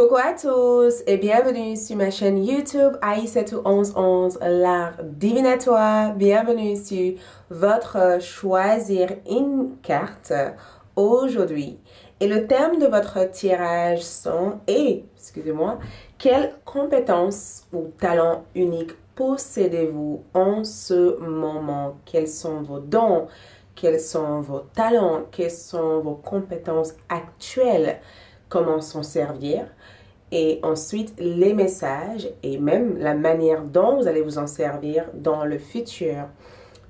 Coucou à tous et bienvenue sur ma chaîne YouTube ai 1111 l'art divinatoire. Bienvenue sur votre euh, choisir une carte euh, aujourd'hui. Et le thème de votre tirage sont et, excusez-moi, quelles compétences ou talents uniques possédez-vous en ce moment Quels sont vos dons Quels sont vos talents Quelles sont vos compétences actuelles comment s'en servir et ensuite les messages et même la manière dont vous allez vous en servir dans le futur.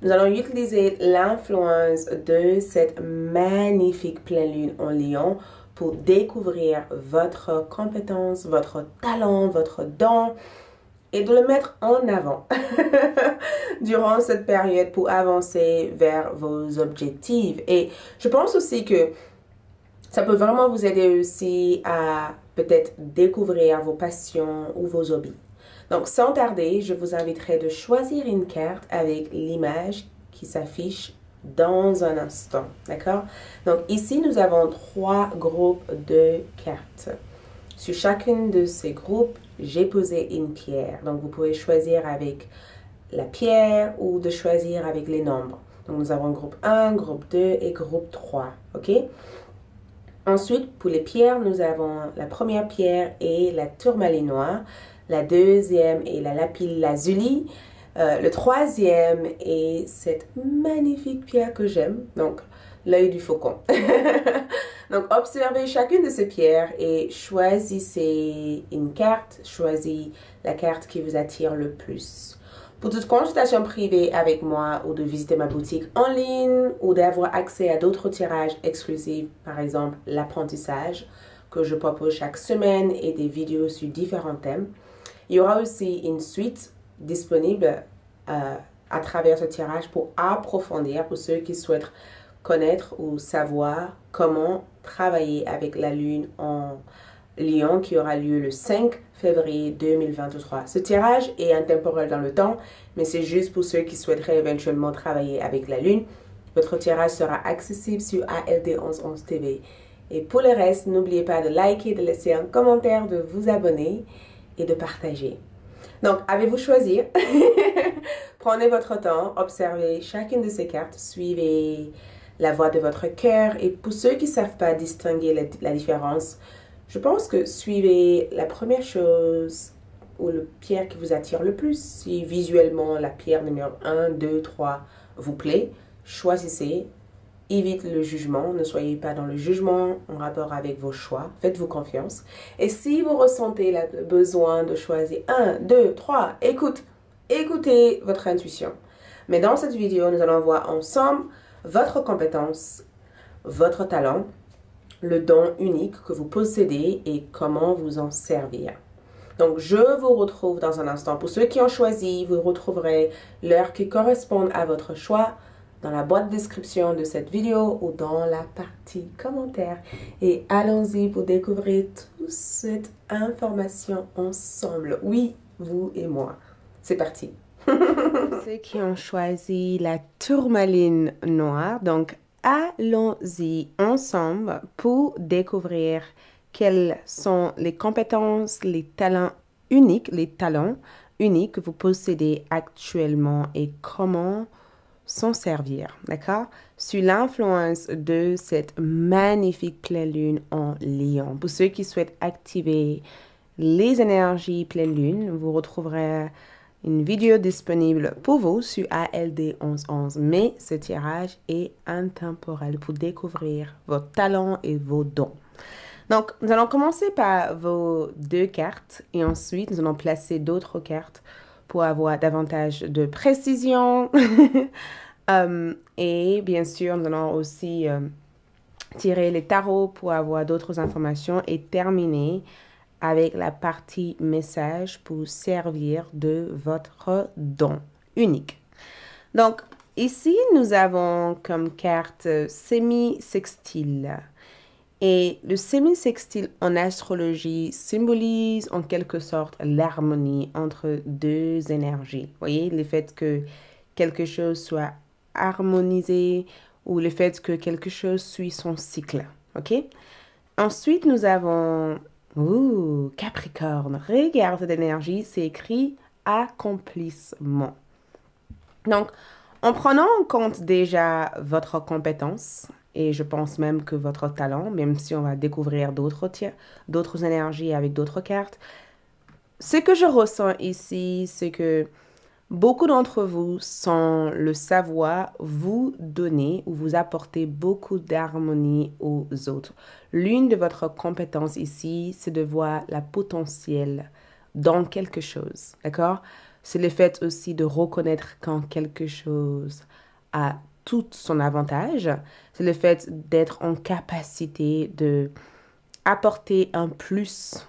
Nous allons utiliser l'influence de cette magnifique pleine lune en lion pour découvrir votre compétence, votre talent, votre don et de le mettre en avant durant cette période pour avancer vers vos objectifs. Et je pense aussi que ça peut vraiment vous aider aussi à peut-être découvrir vos passions ou vos hobbies. Donc, sans tarder, je vous inviterai de choisir une carte avec l'image qui s'affiche dans un instant. D'accord Donc, ici, nous avons trois groupes de cartes. Sur chacune de ces groupes, j'ai posé une pierre. Donc, vous pouvez choisir avec la pierre ou de choisir avec les nombres. Donc, nous avons groupe 1, groupe 2 et groupe 3. OK Ensuite, pour les pierres, nous avons la première pierre et la tourmaline noire, la deuxième et la lapis lazuli, euh, le troisième et cette magnifique pierre que j'aime, donc l'œil du faucon. donc observez chacune de ces pierres et choisissez une carte, choisissez la carte qui vous attire le plus. Pour toute consultation privée avec moi ou de visiter ma boutique en ligne ou d'avoir accès à d'autres tirages exclusifs, par exemple l'apprentissage que je propose chaque semaine et des vidéos sur différents thèmes, il y aura aussi une suite disponible euh, à travers ce tirage pour approfondir pour ceux qui souhaitent connaître ou savoir comment travailler avec la lune en Lyon qui aura lieu le 5 février 2023. Ce tirage est intemporel dans le temps, mais c'est juste pour ceux qui souhaiteraient éventuellement travailler avec la Lune. Votre tirage sera accessible sur ALD1111 TV. Et pour le reste, n'oubliez pas de liker, de laisser un commentaire, de vous abonner et de partager. Donc, avez-vous choisi Prenez votre temps, observez chacune de ces cartes, suivez la voix de votre cœur. Et pour ceux qui ne savent pas distinguer la différence, je pense que suivez la première chose ou la pierre qui vous attire le plus. Si visuellement la pierre numéro 1, 2, 3 vous plaît, choisissez. évitez le jugement, ne soyez pas dans le jugement en rapport avec vos choix, faites-vous confiance. Et si vous ressentez le besoin de choisir 1, 2, 3, écoute, écoutez votre intuition. Mais dans cette vidéo, nous allons voir ensemble votre compétence, votre talent le don unique que vous possédez et comment vous en servir. Donc, je vous retrouve dans un instant. Pour ceux qui ont choisi, vous retrouverez l'heure qui correspond à votre choix dans la boîte description de cette vidéo ou dans la partie commentaire. Et allons-y pour découvrir toute cette information ensemble. Oui, vous et moi. C'est parti. Ceux qui ont choisi la tourmaline noire, donc allons-y ensemble pour découvrir quelles sont les compétences, les talents uniques, les talents uniques que vous possédez actuellement et comment s'en servir, d'accord Sur l'influence de cette magnifique pleine lune en lion. Pour ceux qui souhaitent activer les énergies pleine lune, vous retrouverez une vidéo disponible pour vous sur ALD1111, mais ce tirage est intemporel pour découvrir vos talents et vos dons. Donc, nous allons commencer par vos deux cartes et ensuite nous allons placer d'autres cartes pour avoir davantage de précision. Um, et bien sûr, nous allons aussi euh, tirer les tarots pour avoir d'autres informations et terminer avec la partie message pour servir de votre don unique. Donc, ici, nous avons comme carte semi-sextile. Et le semi-sextile en astrologie symbolise en quelque sorte l'harmonie entre deux énergies. Vous voyez, le fait que quelque chose soit harmonisé ou le fait que quelque chose suit son cycle. OK? Ensuite, nous avons Ouh, Capricorne, regarde d'énergie c'est écrit accomplissement. Donc, en prenant en compte déjà votre compétence, et je pense même que votre talent, même si on va découvrir d'autres, d'autres énergies avec d'autres cartes, ce que je ressens ici, c'est que Beaucoup d'entre vous, sans le savoir, vous donnez ou vous apportez beaucoup d'harmonie aux autres. L'une de votre compétences ici, c'est de voir la potentielle dans quelque chose, d'accord C'est le fait aussi de reconnaître quand quelque chose a tout son avantage. C'est le fait d'être en capacité de apporter un plus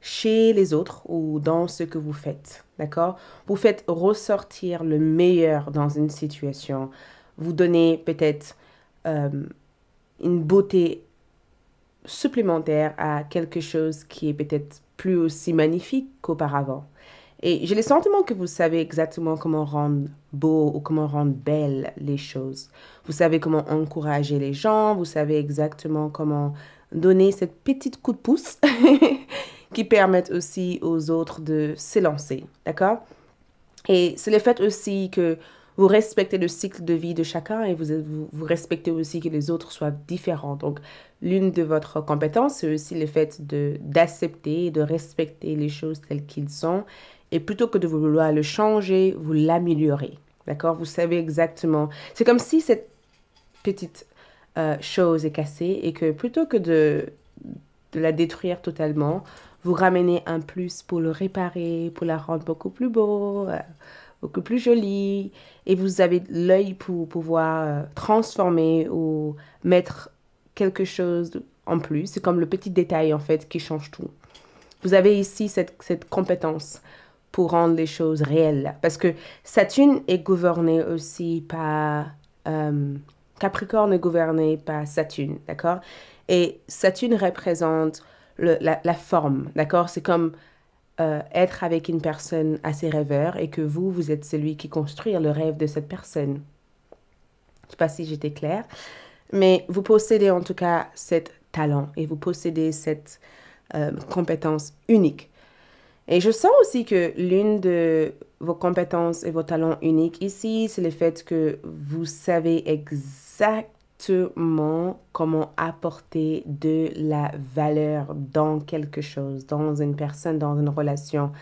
chez les autres ou dans ce que vous faites, d'accord Vous faites ressortir le meilleur dans une situation. Vous donnez peut-être euh, une beauté supplémentaire à quelque chose qui est peut-être plus aussi magnifique qu'auparavant. Et j'ai le sentiment que vous savez exactement comment rendre beau ou comment rendre belle les choses. Vous savez comment encourager les gens, vous savez exactement comment donner cette petite coup de pouce qui permettent aussi aux autres de s'élancer. D'accord Et c'est le fait aussi que vous respectez le cycle de vie de chacun et vous, vous, respectez aussi que les autres soient différents. Donc, l'une de votre compétences c'est aussi le fait d'accepter, de, de respecter les choses telles qu'elles sont. Et plutôt que de vouloir le changer, vous l'améliorez. D'accord Vous savez exactement. C'est comme si cette petite euh, chose est cassée et que plutôt que de, de la détruire totalement, vous ramenez un plus pour le réparer, pour la rendre beaucoup plus beau, euh, beaucoup plus joli. Et vous avez l'œil pour pouvoir euh, transformer ou mettre quelque chose en plus. C'est comme le petit détail en fait qui change tout. Vous avez ici cette, cette compétence pour rendre les choses réelles. Parce que Saturne est gouverné aussi par... Euh, Capricorne est gouverné par Saturne, d'accord Et Saturne représente la, forme, d'accord C'est comme euh, être avec une personne assez rêveur et que vous, vous êtes celui qui construit le rêve de cette personne. Je sais pas si j'étais claire, mais vous possédez en tout cas cet talent et vous possédez cette euh, compétence unique. Et je sens aussi que l'une de vos compétences et vos talents uniques ici, c'est le fait que vous savez exactement comment apporter de la valeur dans quelque chose, dans une personne, dans une relation.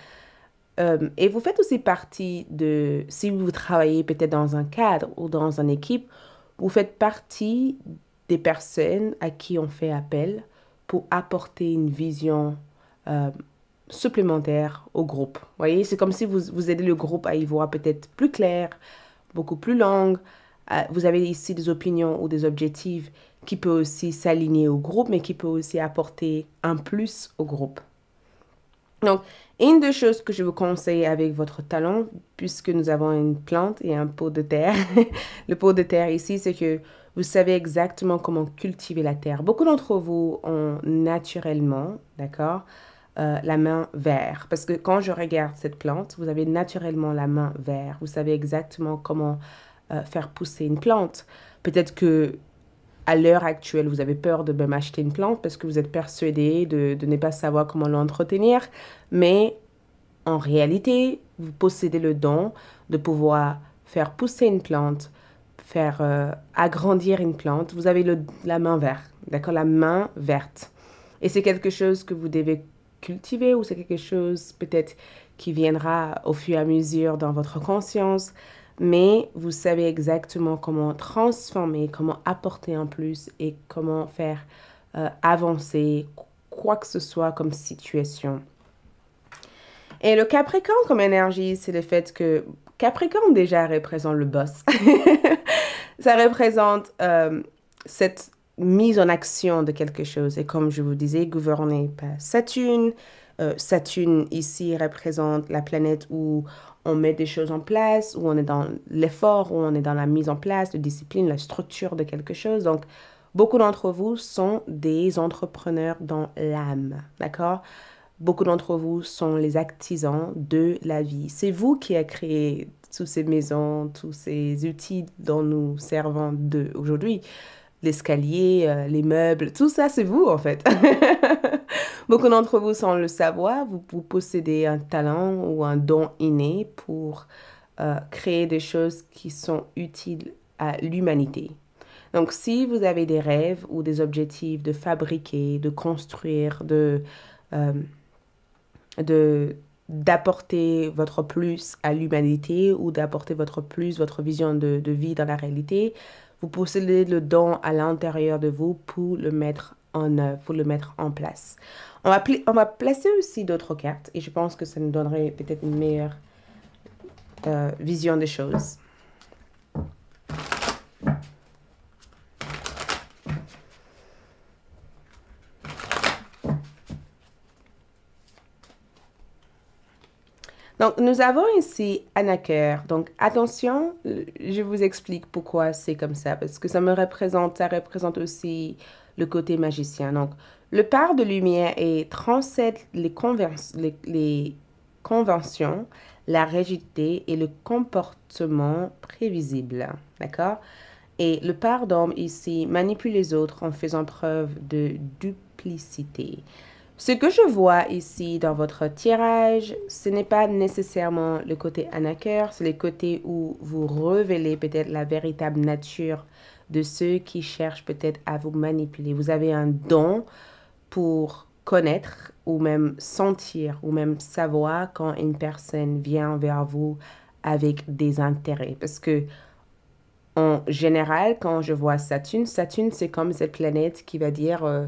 Euh, et vous faites aussi partie de, si vous travaillez peut-être dans un cadre ou dans une équipe, vous faites partie des personnes à qui on fait appel pour apporter une vision euh, supplémentaire au groupe. Vous voyez, c'est comme si vous, vous aidez le groupe à y voir peut-être plus clair, beaucoup plus longue, euh, vous avez ici des opinions ou des objectifs qui peuvent aussi s'aligner au groupe, mais qui peuvent aussi apporter un plus au groupe. Donc, une des choses que je vous conseille avec votre talent, puisque nous avons une plante et un pot de terre, le pot de terre ici, c'est que vous savez exactement comment cultiver la terre. Beaucoup d'entre vous ont naturellement, d'accord, euh, la main verte. Parce que quand je regarde cette plante, vous avez naturellement la main verte. Vous savez exactement comment euh, faire pousser une plante. Peut-être que à l'heure actuelle, vous avez peur de même acheter une plante parce que vous êtes persuadé de, ne pas savoir comment l'entretenir. Mais en réalité, vous possédez le don de pouvoir faire pousser une plante, faire euh, agrandir une plante. Vous avez la main verte, d'accord La main verte. Et c'est quelque chose que vous devez cultiver ou c'est quelque chose peut-être qui viendra au fur et à mesure dans votre conscience mais vous savez exactement comment transformer, comment apporter en plus et comment faire euh, avancer quoi que ce soit comme situation. Et le Capricorne comme énergie, c'est le fait que Capricorne déjà représente le boss. Ça représente euh, cette mise en action de quelque chose. Et comme je vous disais, gouverné par Saturne, euh, Saturne ici représente la planète où on met des choses en place, où on est dans l'effort, où on est dans la mise en place, la discipline, la structure de quelque chose. Donc, beaucoup d'entre vous sont des entrepreneurs dans l'âme, d'accord Beaucoup d'entre vous sont les artisans de la vie. C'est vous qui avez créé toutes ces maisons, tous ces outils dont nous servons aujourd'hui. L'escalier, euh, les meubles, tout ça, c'est vous en fait. Beaucoup d'entre vous, sans le savoir, vous, possédez un talent ou un don inné pour euh, créer des choses qui sont utiles à l'humanité. Donc, si vous avez des rêves ou des objectifs de fabriquer, de construire, euh, de, d'apporter votre plus à l'humanité ou d'apporter votre plus, votre vision de, de, vie dans la réalité, vous possédez le don à l'intérieur de vous pour le mettre en faut le mettre en place. On va, on va placer aussi d'autres cartes et je pense que ça nous donnerait peut-être une meilleure euh, vision des choses. Donc, nous avons ici Anaker. Donc, attention, euh, je vous explique pourquoi c'est comme ça, parce que ça me représente, ça représente aussi le côté magicien. Donc, le part de lumière et transcède les, conventions, la rigidité et le comportement prévisible. D'accord Et le part d'homme ici manipule les autres en faisant preuve de duplicité. Ce que je vois ici dans votre tirage, ce n'est pas nécessairement le côté anaqueur, c'est le côté où vous révélez peut-être la véritable nature de ceux qui cherchent peut-être à vous manipuler. Vous avez un don pour connaître ou même sentir ou même savoir quand une personne vient vers vous avec des intérêts. Parce que en général, quand je vois Saturne, Saturne, c'est comme cette planète qui va dire, euh,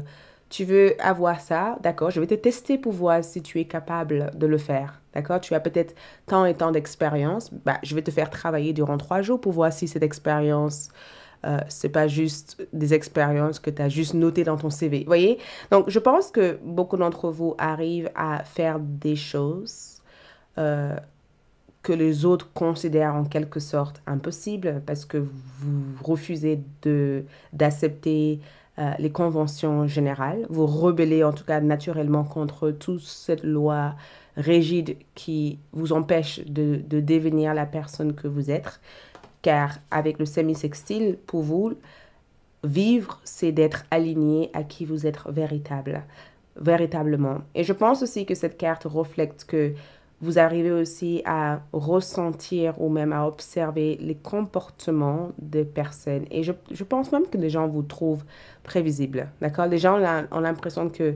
tu veux avoir ça, d'accord, je vais te tester pour voir si tu es capable de le faire, d'accord, tu as peut-être tant et tant d'expérience, bah, je vais te faire travailler durant trois jours pour voir si cette expérience ce euh, c'est pas juste des expériences que tu as juste notées dans ton CV. voyez Donc, je pense que beaucoup d'entre vous arrivent à faire des choses euh, que les autres considèrent en quelque sorte impossibles parce que vous refusez d'accepter euh, les conventions générales. Vous rebellez en tout cas naturellement contre toute cette loi rigide qui vous empêche de devenir la personne que vous êtes. Car avec le semi-sextile, pour vous, vivre, c'est d'être aligné à qui vous êtes véritable, véritablement. Et je pense aussi que cette carte reflète que vous arrivez aussi à ressentir ou même à observer les comportements des personnes. Et je, pense même que les gens vous trouvent prévisible, d'accord Les gens ont l'impression que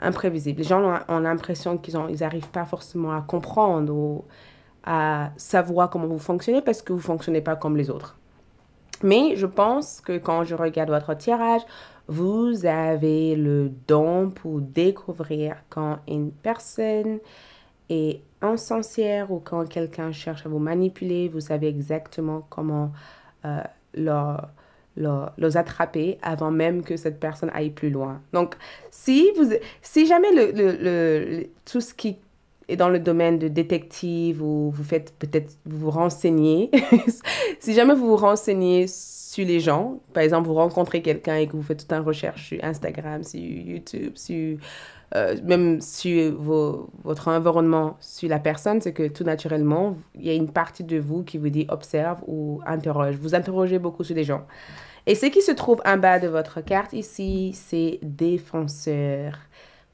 imprévisible. Les gens ont, l'impression qu'ils n'arrivent ils pas forcément à comprendre ou à savoir comment vous fonctionnez parce que vous ne fonctionnez pas comme les autres. Mais je pense que quand je regarde votre tirage, vous avez le don pour découvrir quand une personne est insincère ou quand quelqu'un cherche à vous manipuler, vous savez exactement comment euh, leur, leur, attraper avant même que cette personne aille plus loin. Donc, si, vous, si jamais le, le, tout ce qui et dans le domaine de détective ou vous faites peut-être vous, vous renseignez, si jamais vous vous renseignez sur les gens, par exemple vous rencontrez quelqu'un et que vous faites tout un recherche sur Instagram, sur YouTube, sur euh, même sur votre environnement, sur la personne, c'est que tout naturellement il y a une partie de vous qui vous dit observe ou interroge. Vous interrogez beaucoup sur les gens. Et ce qui se trouve en bas de votre carte ici, c'est défenseur.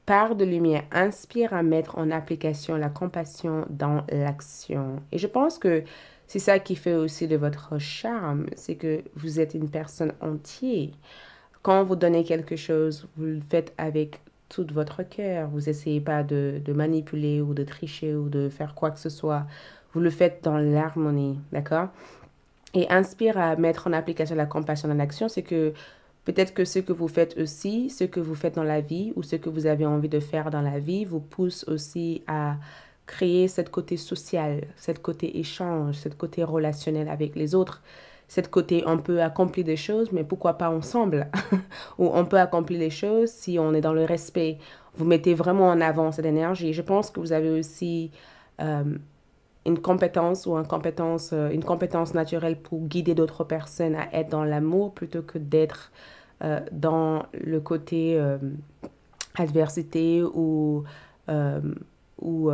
Part de lumière inspire à mettre en application la compassion dans l'action. Et je pense que c'est ça qui fait aussi de votre charme, c'est que vous êtes une personne entière. Quand vous donnez quelque chose, vous le faites avec tout votre cœur. Vous essayez pas de, de manipuler ou de tricher ou de faire quoi que ce soit. Vous le faites dans l'harmonie, d'accord Et inspire à mettre en application la compassion dans l'action, c'est que Peut-être que ce que vous faites aussi, ce que vous faites dans la vie ou ce que vous avez envie de faire dans la vie vous pousse aussi à créer cette côté social, cette côté échange, cette côté relationnel avec les autres, cette côté on peut accomplir des choses, mais pourquoi pas ensemble Ou on peut accomplir les choses si on est dans le respect. Vous mettez vraiment en avant cette énergie. Je pense que vous avez aussi euh, une compétence ou une compétence, euh, une compétence naturelle pour guider d'autres personnes à être dans l'amour plutôt que d'être euh, dans le côté euh, adversité ou, ou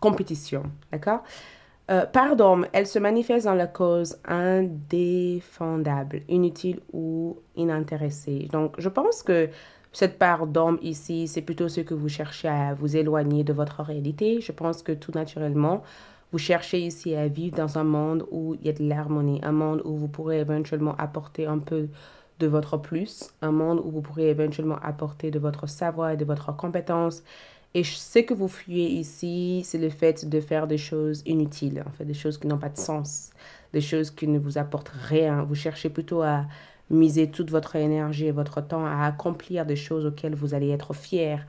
compétition. D'accord Pardon, elle se manifeste dans la cause indéfendable, inutile ou inintéressée. Donc, je pense que cette part d'homme ici, c'est plutôt ce que vous cherchez à vous éloigner de votre réalité. Je pense que tout naturellement, vous cherchez ici à vivre dans un monde où il y a de l'harmonie, un monde où vous pourrez éventuellement apporter un peu de votre plus, un monde où vous pourrez éventuellement apporter de votre savoir et de votre compétence. Et ce que vous fuyez ici, c'est le fait de faire des choses inutiles, en fait, des choses qui n'ont pas de sens, des choses qui ne vous apportent rien. Vous cherchez plutôt à Misez toute votre énergie et votre temps à accomplir des choses auxquelles vous allez être fier,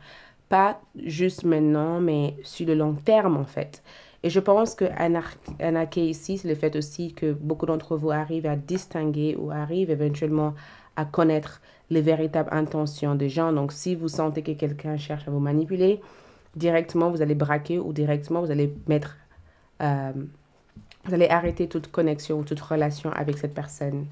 Pas juste maintenant, mais sur le long terme, en fait. Et je pense qu'un acquis ici, c'est le fait aussi que beaucoup d'entre vous arrivent à distinguer ou arrivent éventuellement à connaître les véritables intentions des gens. Donc, si vous sentez que quelqu'un cherche à vous manipuler, directement, vous allez braquer ou directement, vous allez mettre... Euh, vous allez arrêter toute connexion, ou toute relation avec cette personne.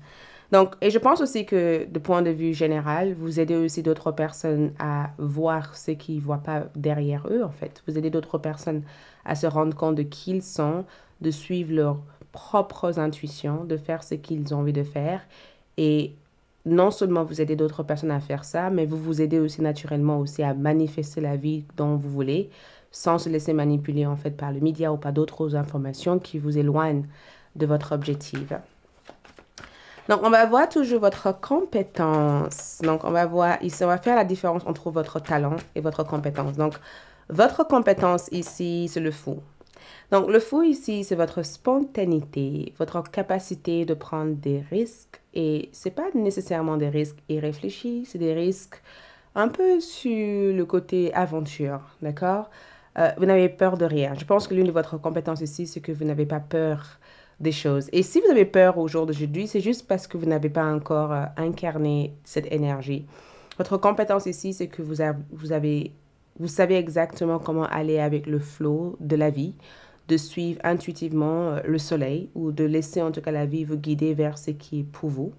Donc, et je pense aussi que de point de vue général, vous aidez aussi d'autres personnes à voir ce qu'ils ne voient pas derrière eux, en fait. Vous aidez d'autres personnes à se rendre compte de qui ils sont, de suivre leurs propres intuitions, de faire ce qu'ils ont envie de faire. Et non seulement vous aidez d'autres personnes à faire ça, mais vous vous aidez aussi naturellement aussi à manifester la vie dont vous voulez, sans se laisser manipuler en fait par le média ou par d'autres informations qui vous éloignent de votre objectif. Donc, on va voir toujours votre compétence. Donc, on va voir ici, on va faire la différence entre votre talent et votre compétence. Donc, votre compétence ici, c'est le fou. Donc, le fou ici, c'est votre spontanéité, votre capacité de prendre des risques. Et ce n'est pas nécessairement des risques irréfléchis, c'est des risques un peu sur le côté aventure, d'accord euh, Vous n'avez peur de rien. Je pense que l'une de votre compétences ici, c'est que vous n'avez pas peur des choses. Et si vous avez peur au jour d'aujourd'hui, c'est juste parce que vous n'avez pas encore euh, incarné cette énergie. Votre compétence ici, c'est que vous, avez, vous, savez exactement comment aller avec le flot de la vie, de suivre intuitivement euh, le soleil ou de laisser en tout cas la vie vous guider vers ce qui est pour vous.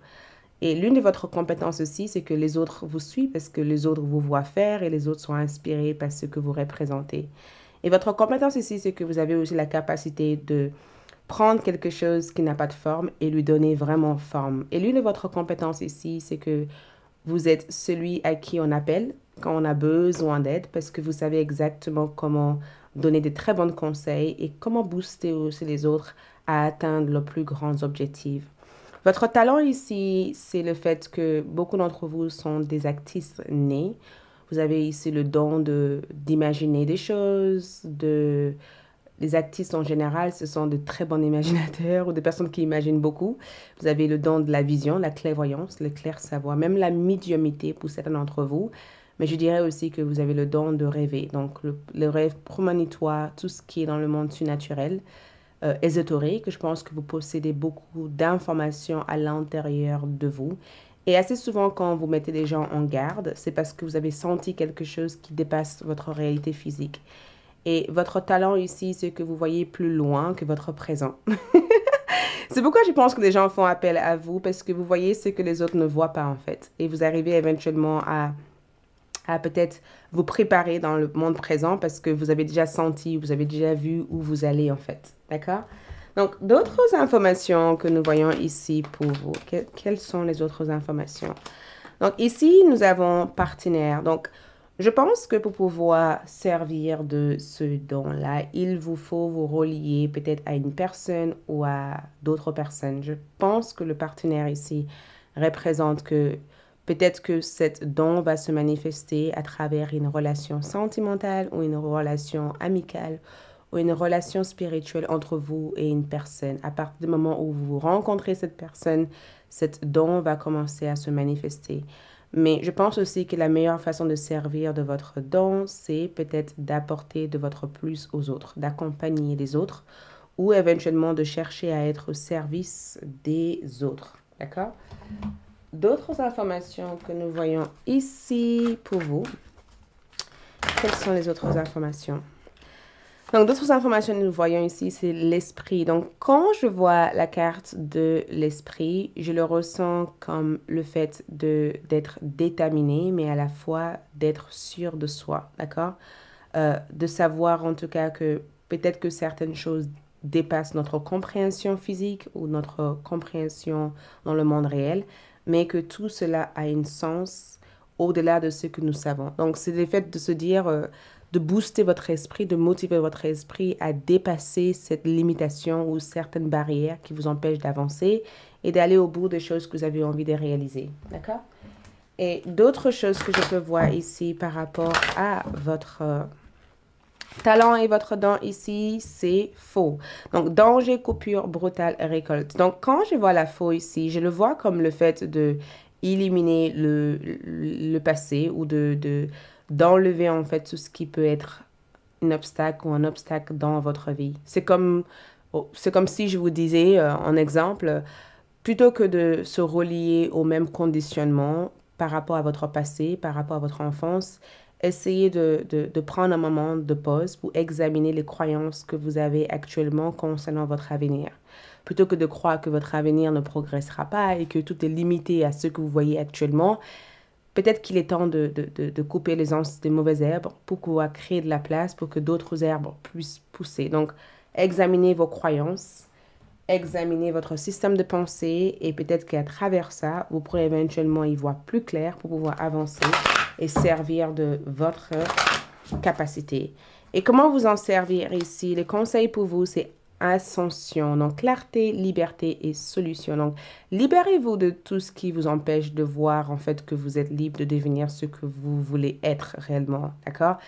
Et l'une de votre compétence aussi, c'est que les autres vous suivent parce que les autres vous voient faire et les autres sont inspirés par ce que vous représentez. Et votre compétence ici, c'est que vous avez aussi la capacité de prendre quelque chose qui n'a pas de forme et lui donner vraiment forme. Et l'une de votre compétences ici, c'est que vous êtes celui à qui on appelle quand on a besoin d'aide parce que vous savez exactement comment donner des très bons conseils et comment booster aussi les autres à atteindre leurs plus grands objectifs. Votre talent ici, c'est le fait que beaucoup d'entre vous sont des actrices nés. Vous avez ici le don d'imaginer des choses, de les artistes en général, ce sont de très bons imaginateurs ou des personnes qui imaginent beaucoup. Vous avez le don de la vision, la clairvoyance, le clair-savoir, même la médiumité pour certains d'entre vous. Mais je dirais aussi que vous avez le don de rêver. Donc, le, rêve promanitoire, tout ce qui est dans le monde surnaturel, euh, ésotérique, je pense que vous possédez beaucoup d'informations à l'intérieur de vous. Et assez souvent, quand vous mettez des gens en garde, c'est parce que vous avez senti quelque chose qui dépasse votre réalité physique. Et votre talent ici, c'est que vous voyez plus loin que votre présent. c'est pourquoi je pense que les gens font appel à vous parce que vous voyez ce que les autres ne voient pas en fait. Et vous arrivez éventuellement à à peut-être vous préparer dans le monde présent parce que vous avez déjà senti, vous avez déjà vu où vous allez en fait. D'accord Donc, d'autres informations que nous voyons ici pour vous. quelles sont les autres informations Donc, ici, nous avons partenaire. Donc, je pense que pour pouvoir servir de ce don-là, il vous faut vous relier peut-être à une personne ou à d'autres personnes. Je pense que le partenaire ici représente que peut-être que cet don va se manifester à travers une relation sentimentale ou une relation amicale ou une relation spirituelle entre vous et une personne. À partir du moment où vous rencontrez cette personne, cette don va commencer à se manifester. Mais je pense aussi que la meilleure façon de servir de votre don, c'est peut-être d'apporter de votre plus aux autres, d'accompagner les autres ou éventuellement de chercher à être au service des autres. D'accord D'autres informations que nous voyons ici pour vous. Quelles sont les autres informations donc, d'autres informations que nous voyons ici, c'est l'esprit. Donc, quand je vois la carte de l'esprit, je le ressens comme le fait d'être déterminé, mais à la fois d'être sûr de soi, d'accord euh, De savoir en tout cas que peut-être que certaines choses dépassent notre compréhension physique ou notre compréhension dans le monde réel, mais que tout cela a un sens au-delà de ce que nous savons. Donc, c'est le fait de se dire... Euh, de booster votre esprit, de motiver votre esprit à dépasser cette limitation ou certaines barrières qui vous empêchent d'avancer et d'aller au bout des choses que vous avez envie de réaliser. D'accord Et d'autres choses que je peux voir ici par rapport à votre euh, talent et votre don ici, c'est faux. Donc, danger, coupure, brutale, récolte. Donc, quand je vois la faux ici, je le vois comme le fait de éliminer le, le passé ou de, de d'enlever en fait tout ce qui peut être un obstacle ou un obstacle dans votre vie. C'est comme, oh, c'est comme si je vous disais euh, en exemple, plutôt que de se relier au même conditionnement par rapport à votre passé, par rapport à votre enfance, essayez de prendre un moment de pause pour examiner les croyances que vous avez actuellement concernant votre avenir. Plutôt que de croire que votre avenir ne progressera pas et que tout est limité à ce que vous voyez actuellement, Peut-être qu'il est temps de, couper les anses des mauvaises herbes pour pouvoir créer de la place pour que d'autres herbes puissent pousser. Donc, examinez vos croyances, examinez votre système de pensée et peut-être qu'à travers ça, vous pourrez éventuellement y voir plus clair pour pouvoir avancer et servir de votre capacité. Et comment vous en servir ici? Le conseil pour vous, c'est ascension. Donc clarté, liberté et solution. Donc libérez-vous de tout ce qui vous empêche de voir en fait que vous êtes libre de devenir ce que vous voulez être réellement. D'accord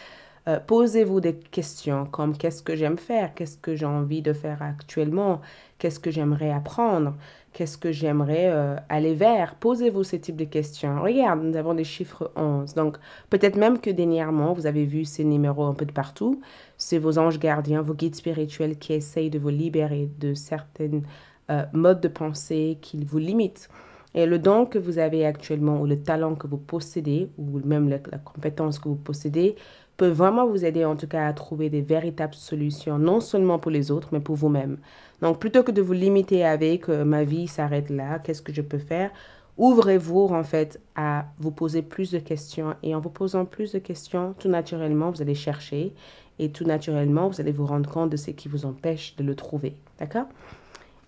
euh, Posez-vous des questions comme qu'est-ce que j'aime faire Qu'est-ce que j'ai envie de faire actuellement Qu'est-ce que j'aimerais apprendre Qu'est-ce que j'aimerais euh, aller vers Posez-vous ce type de questions. Regarde, nous avons des chiffres 11. Donc, peut-être même que dernièrement, vous avez vu ces numéros un peu de partout. C'est vos anges gardiens, vos guides spirituels qui essayent de vous libérer de certains euh, modes de pensée qui vous limitent. Et le don que vous avez actuellement ou le talent que vous possédez ou même la compétence que vous possédez peut vraiment vous aider en tout cas à trouver des véritables solutions, non seulement pour les autres, mais pour vous-même. Donc plutôt que de vous limiter avec euh, ma vie s'arrête là, qu'est-ce que je peux faire Ouvrez-vous en fait à vous poser plus de questions et en vous posant plus de questions, tout naturellement, vous allez chercher et tout naturellement, vous allez vous rendre compte de ce qui vous empêche de le trouver. D'accord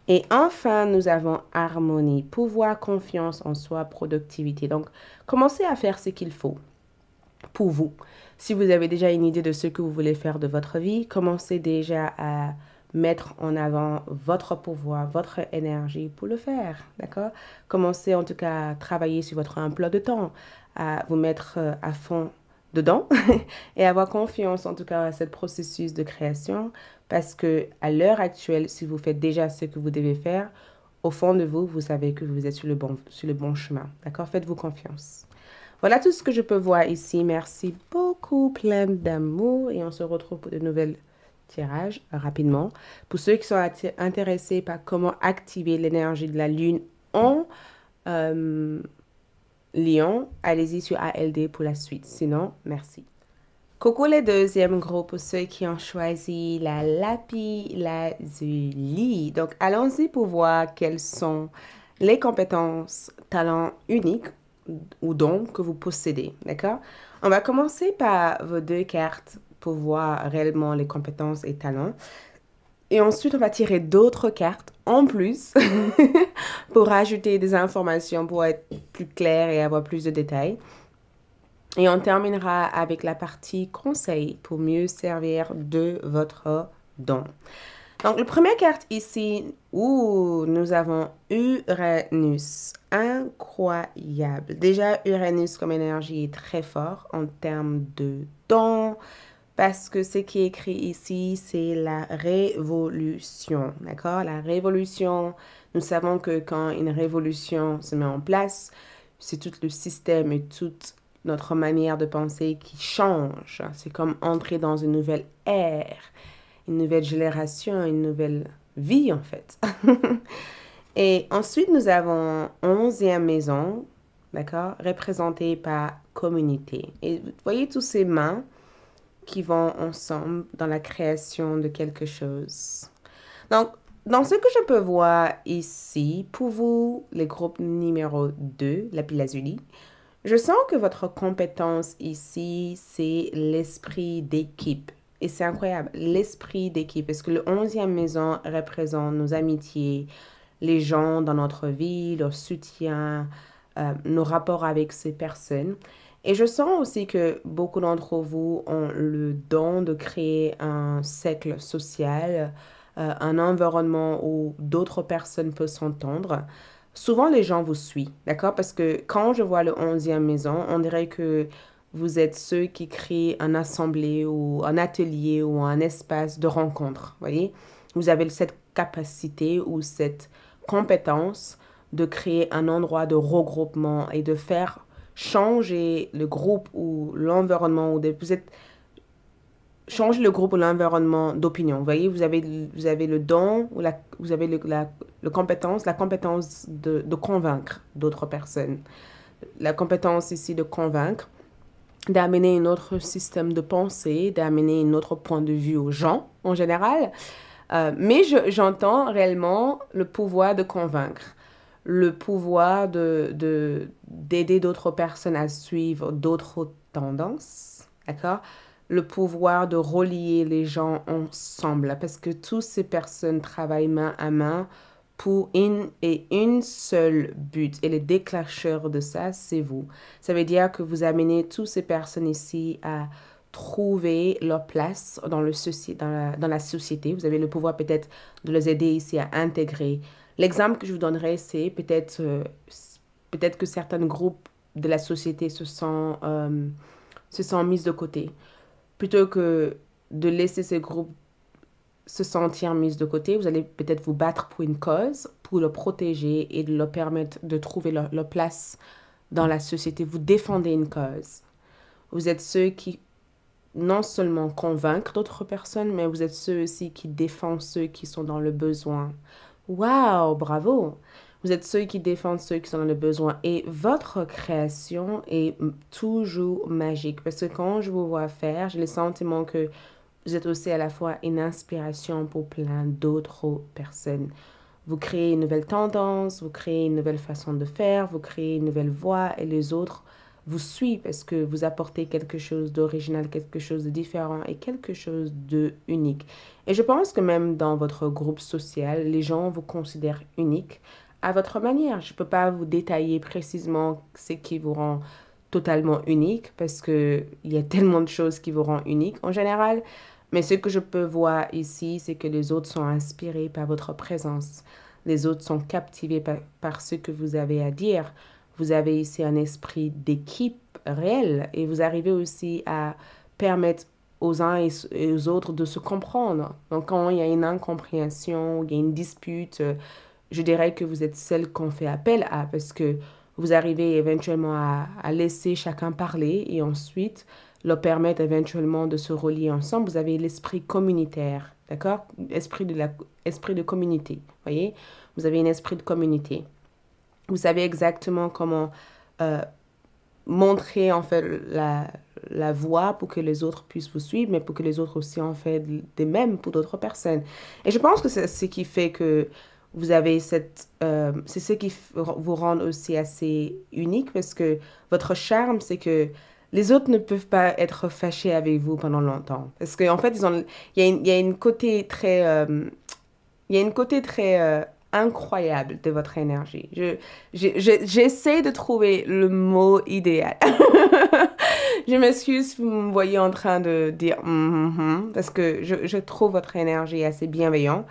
et enfin, nous avons harmonie, pouvoir, confiance en soi, productivité. Donc, commencez à faire ce qu'il faut pour vous. Si vous avez déjà une idée de ce que vous voulez faire de votre vie, commencez déjà à mettre en avant votre pouvoir, votre énergie pour le faire, d'accord Commencez en tout cas à travailler sur votre emploi de temps, à vous mettre euh, à fond dedans et avoir confiance en tout cas à ce processus de création parce que à l'heure actuelle, si vous faites déjà ce que vous devez faire, au fond de vous, vous savez que vous êtes sur le bon, sur le bon chemin, d'accord Faites-vous confiance. Voilà tout ce que je peux voir ici. Merci beaucoup, plein d'amour. Et on se retrouve pour de nouvelles tirages euh, rapidement. Pour ceux qui sont intéressés par comment activer l'énergie de la lune en euh, Lyon, allez-y sur ALD pour la suite. Sinon, merci. Coucou les deuxième groupe, pour ceux qui ont choisi la la lazuli. Donc allons-y pour voir quelles sont les compétences, talents uniques ou dons que vous possédez, d'accord On va commencer par vos deux cartes pour voir réellement les compétences et talents. Et ensuite, on va tirer d'autres cartes en plus pour ajouter des informations pour être plus clair et avoir plus de détails. Et on terminera avec la partie conseil pour mieux servir de votre don. Donc, la première carte ici, où nous avons Uranus. Incroyable. Déjà, Uranus comme énergie est très fort en termes de temps, parce que ce qui est écrit ici, c'est la révolution. D'accord La révolution, nous savons que quand une révolution se met en place, c'est tout le système et toute notre manière de penser qui change. C'est comme entrer dans une nouvelle ère une nouvelle génération, une nouvelle vie en fait. Et ensuite, nous avons 11e maison, d'accord, représentée par communauté. Et vous voyez tous ces mains qui vont ensemble dans la création de quelque chose. Donc, dans ce que je peux voir ici, pour vous, les groupes numéro 2, la pilazuli, je sens que votre compétence ici, c'est l'esprit d'équipe. Et c'est incroyable, l'esprit d'équipe, parce que le 11e maison représente nos amitiés, les gens dans notre vie, leur soutien, euh, nos rapports avec ces personnes. Et je sens aussi que beaucoup d'entre vous ont le don de créer un cercle social, euh, un environnement où d'autres personnes peuvent s'entendre. Souvent, les gens vous suivent, d'accord Parce que quand je vois le 11e maison, on dirait que vous êtes ceux qui créent un assemblée ou un atelier ou un espace de rencontre. Voyez, vous avez cette capacité ou cette compétence de créer un endroit de regroupement et de faire changer le groupe ou l'environnement ou vous êtes changer le groupe ou l'environnement d'opinion. Vous voyez, vous avez, vous avez le don ou la, vous avez le, la, compétence, la compétence de, de convaincre d'autres personnes. La compétence ici de convaincre d'amener un autre système de pensée, d'amener un autre point de vue aux gens en général. Euh, mais j'entends réellement le pouvoir de convaincre, le pouvoir de d'aider d'autres personnes à suivre d'autres tendances, d'accord Le pouvoir de relier les gens ensemble, parce que toutes ces personnes travaillent main à main pour une et une seule but. Et le déclencheur de ça, c'est vous. Ça veut dire que vous amenez toutes ces personnes ici à trouver leur place dans, le dans, la, dans la société. Vous avez le pouvoir peut-être de les aider ici à intégrer. L'exemple que je vous donnerai, c'est peut-être euh, peut-être que certains groupes de la société se sent euh, se sont mis de côté. Plutôt que de laisser ces groupes se sentir mise de côté, vous allez peut-être vous battre pour une cause, pour le protéger et de permettre de trouver leur, place dans la société. Vous défendez une cause. Vous êtes ceux qui non seulement convaincre d'autres personnes, mais vous êtes ceux aussi qui défendent ceux qui sont dans le besoin. Waouh, bravo! Vous êtes ceux qui défendent ceux qui sont dans le besoin. Et votre création est toujours magique. Parce que quand je vous vois faire, j'ai le sentiment que vous êtes aussi à la fois une inspiration pour plein d'autres personnes. Vous créez une nouvelle tendance, vous créez une nouvelle façon de faire, vous créez une nouvelle voie et les autres vous suivent parce que vous apportez quelque chose d'original, quelque chose de différent et quelque chose de unique. Et je pense que même dans votre groupe social, les gens vous considèrent unique à votre manière. Je ne peux pas vous détailler précisément ce qui vous rend totalement unique parce qu'il y a tellement de choses qui vous rend unique. En général, mais ce que je peux voir ici, c'est que les autres sont inspirés par votre présence. Les autres sont captivés par, ce que vous avez à dire. Vous avez ici un esprit d'équipe réel et vous arrivez aussi à permettre aux uns et aux autres de se comprendre. Donc quand il y a une incompréhension, il y a une dispute, euh, je dirais que vous êtes celle qu'on fait appel à parce que vous arrivez éventuellement à laisser chacun parler et ensuite leur permettent éventuellement de se relier ensemble. Vous avez l'esprit communautaire, d'accord esprit de, la, esprit de communauté, voyez Vous avez un esprit de communauté. Vous savez exactement comment euh, montrer en fait la, la voie pour que les autres puissent vous suivre, mais pour que les autres aussi en fait des mêmes pour d'autres personnes. Et je pense que c'est ce qui fait que vous avez cette... Euh, c'est ce qui vous rend aussi assez unique parce que votre charme, c'est que les autres ne peuvent pas être fâchés avec vous pendant longtemps. Parce qu'en en fait, il y, y, a une côté très... Euh, il une côté très... Euh, incroyable de votre énergie. j'essaie de trouver le mot idéal. je m'excuse vous me voyez en train de dire mm-hmm, mm-hmm, parce que je, je, trouve votre énergie assez bienveillante.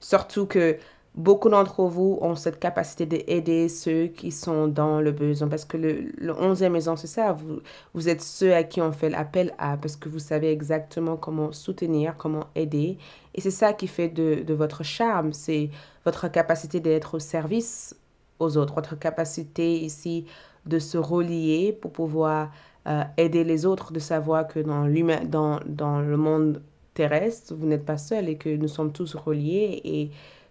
Surtout que beaucoup d'entre vous ont cette capacité d'aider ceux qui sont dans le besoin. Parce que le, 11e maison, c'est ça. Vous, vous êtes ceux à qui on fait l'appel à, parce que vous savez exactement comment soutenir, comment aider. Et c'est ça qui fait de, de votre charme. C'est votre capacité d'être au service aux autres, votre capacité ici de se relier pour pouvoir euh, aider les autres, de savoir que dans, l'humain, dans, dans le monde terrestre, vous n'êtes pas seul et que nous sommes tous reliés. Et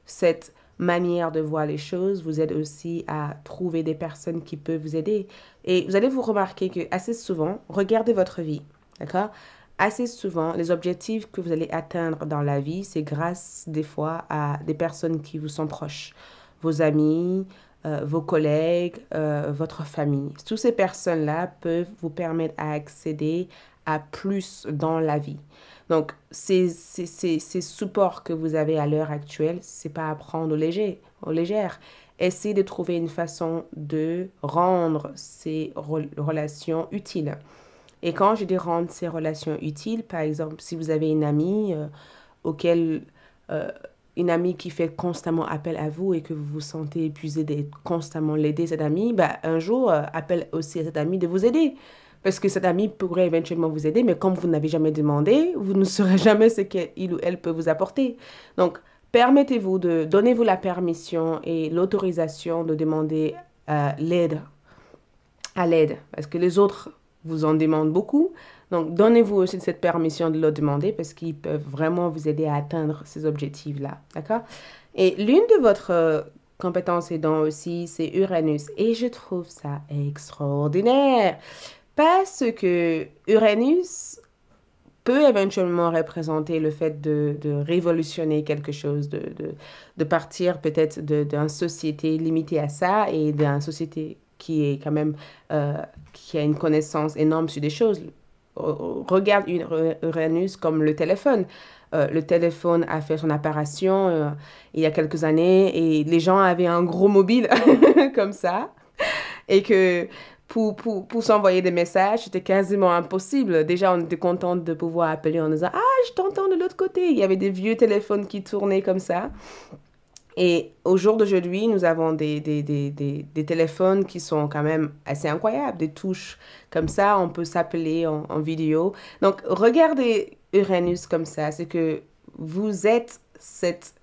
cette manière de voir les choses vous aide aussi à trouver des personnes qui peuvent vous aider. Et vous allez vous remarquer que assez souvent, regardez votre vie, d'accord Assez souvent, les objectifs que vous allez atteindre dans la vie, c'est grâce des fois à des personnes qui vous sont proches, vos amis, euh, vos collègues, euh, votre famille. Toutes ces personnes-là peuvent vous permettre à à plus dans la vie. Donc, ces, ces, supports que vous avez à l'heure actuelle, c'est pas à prendre au léger, au légère. Essayez de trouver une façon de rendre ces relations utiles. Et quand je dis rendre ces relations utiles, par exemple, si vous avez une amie euh, auquel euh, une amie qui fait constamment appel à vous et que vous vous sentez épuisé d'être constamment l'aider cette amie, bah, un jour, euh, appelle aussi à cette amie de vous aider parce que cet ami pourrait éventuellement vous aider, mais comme vous n'avez jamais demandé, vous ne saurez jamais ce qu'il ou elle peut vous apporter. Donc, permettez-vous de, donnez-vous la permission et l'autorisation de demander euh, l'aide, à l'aide, parce que les autres vous en demandent beaucoup. Donc, donnez-vous aussi cette permission de le demander parce qu'ils peuvent vraiment vous aider à atteindre ces objectifs-là, d'accord Et l'une de votre euh, compétences compétences aidant aussi, c'est Uranus. Et je trouve ça extraordinaire. Parce que Uranus peut éventuellement représenter le fait de, de révolutionner quelque chose, de, de, de partir peut-être d'une société limitée à ça et d'une société qui est quand même, euh, qui a une connaissance énorme sur des choses. Regarde euh, Uranus comme le téléphone. Euh, le téléphone a fait son apparition il y a quelques années et les gens avaient un gros mobile comme ça. Et que pour, pour, s'envoyer des messages, c'était quasiment impossible. Déjà, on était content de pouvoir appeler en disant Ah, je t'entends de l'autre côté. Il y avait des vieux téléphones qui tournaient comme ça. Et au jour d'aujourd'hui, nous avons des des, téléphones qui sont quand même assez incroyables, des touches comme ça, on peut s'appeler en, vidéo. Donc, regardez Uranus comme ça, c'est que vous êtes cette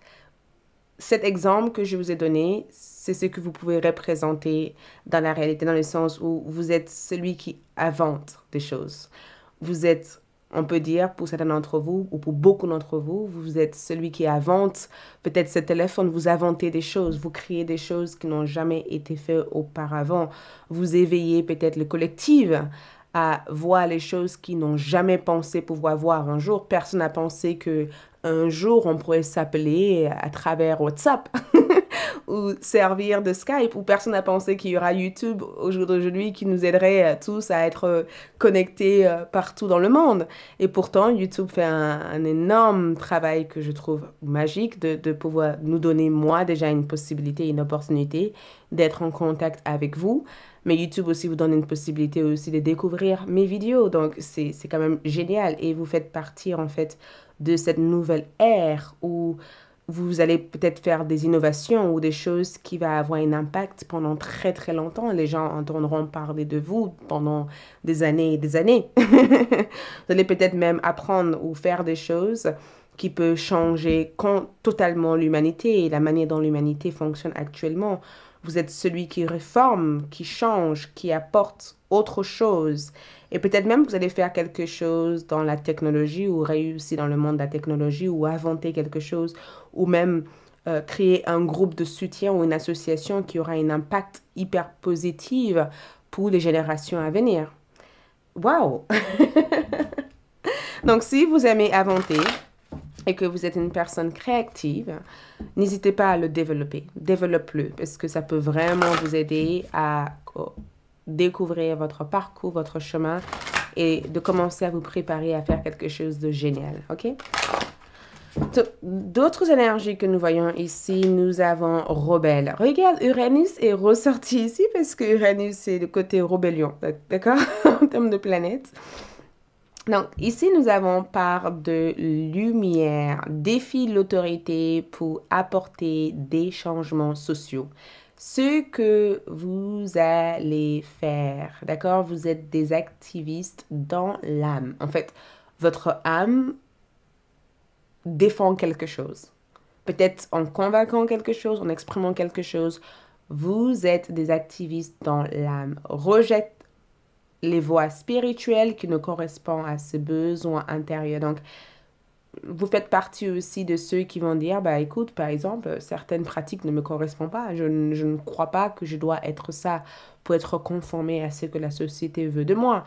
cet exemple que je vous ai donné, c'est ce que vous pouvez représenter dans la réalité, dans le sens où vous êtes celui qui invente des choses. Vous êtes, on peut dire, pour certains d'entre vous, ou pour beaucoup d'entre vous, vous êtes celui qui invente peut-être ce téléphone, vous inventez des choses, vous créez des choses qui n'ont jamais été faites auparavant, vous éveillez peut-être le collectif à voir les choses qu'ils n'ont jamais pensé pouvoir voir un jour. Personne n'a pensé que un jour, on pourrait s'appeler à travers WhatsApp ou servir de Skype, où personne n'a pensé qu'il y aura YouTube aujourd'hui qui nous aiderait euh, tous à être euh, connectés euh, partout dans le monde. Et pourtant, YouTube fait un, énorme travail que je trouve magique de pouvoir nous donner, moi, déjà une possibilité, une opportunité d'être en contact avec vous. Mais YouTube aussi vous donne une possibilité aussi de découvrir mes vidéos. Donc, c'est quand même génial. Et vous faites partie, en fait, de cette nouvelle ère où vous allez peut-être faire des innovations ou des choses qui vont avoir un impact pendant très très longtemps. Les gens entendront parler de vous pendant des années et des années. vous allez peut-être même apprendre ou faire des choses qui peuvent changer totalement l'humanité et la manière dont l'humanité fonctionne actuellement. Vous êtes celui qui réforme, qui change, qui apporte autre chose. Et peut-être même que vous allez faire quelque chose dans la technologie ou réussir dans le monde de la technologie ou inventer quelque chose ou même euh, créer un groupe de soutien ou une association qui aura un impact hyper positif pour les générations à venir. Waouh Donc si vous aimez inventer, et que vous êtes une personne créative, n'hésitez pas à le développer. Développe-le parce que ça peut vraiment vous aider à découvrir votre parcours, votre chemin et de commencer à vous préparer à faire quelque chose de génial. OK? D'autres énergies que nous voyons ici, nous avons rebelle. Regarde, Uranus est ressorti ici parce que Uranus, c'est le côté rébellion, d'accord En termes de planète. Donc ici, nous avons part de lumière, défi l'autorité pour apporter des changements sociaux. Ce que vous allez faire, d'accord Vous êtes des activistes dans l'âme. En fait, votre âme défend quelque chose. Peut-être en convaincant quelque chose, en exprimant quelque chose, vous êtes des activistes dans l'âme. rejettez les voies spirituelles qui ne correspondent à ses besoins intérieurs Donc, vous faites partie aussi de ceux qui vont dire, bah écoute, par exemple, certaines pratiques ne me correspondent pas. Je, je ne crois pas que je dois être ça pour être conformé à ce que la société veut de moi.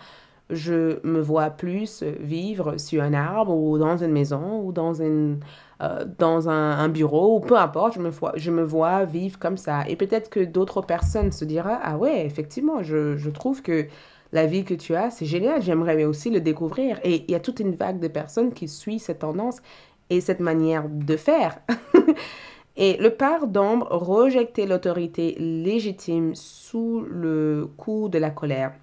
Je me vois plus vivre sur un arbre ou dans une maison ou dans, une, euh, dans un, bureau ou peu importe, je me, vois, je me vois vivre comme ça. Et peut-être que d'autres personnes se diront, ah ouais, effectivement, je, je trouve que la vie que tu as, c'est génial, j'aimerais aussi le découvrir. Et il y a toute une vague de personnes qui suivent cette tendance et cette manière de faire. et le part d'ombre, rejeter l'autorité légitime sous le coup de la colère,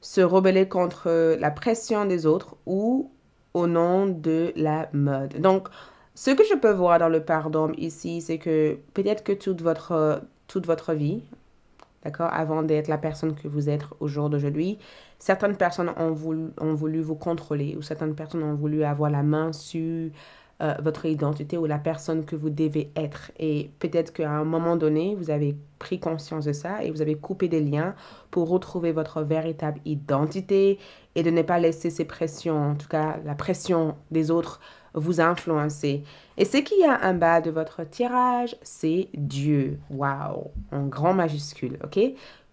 se rebeller contre la pression des autres ou au nom de la mode. Donc, ce que je peux voir dans le part d'ombre ici, c'est que peut-être que toute votre, toute votre vie, d'accord, avant d'être la personne que vous êtes au jour d'aujourd'hui. Certaines personnes ont voulu, vous contrôler ou certaines personnes ont voulu avoir la main sur euh, votre identité ou la personne que vous devez être. Et peut-être qu'à un moment donné, vous avez pris conscience de ça et vous avez coupé des liens pour retrouver votre véritable identité et de ne pas laisser ces pressions, en tout cas la pression des autres, vous influencer. Et ce qu'il y a en bas de votre tirage, c'est Dieu. waouh En grand majuscule, OK?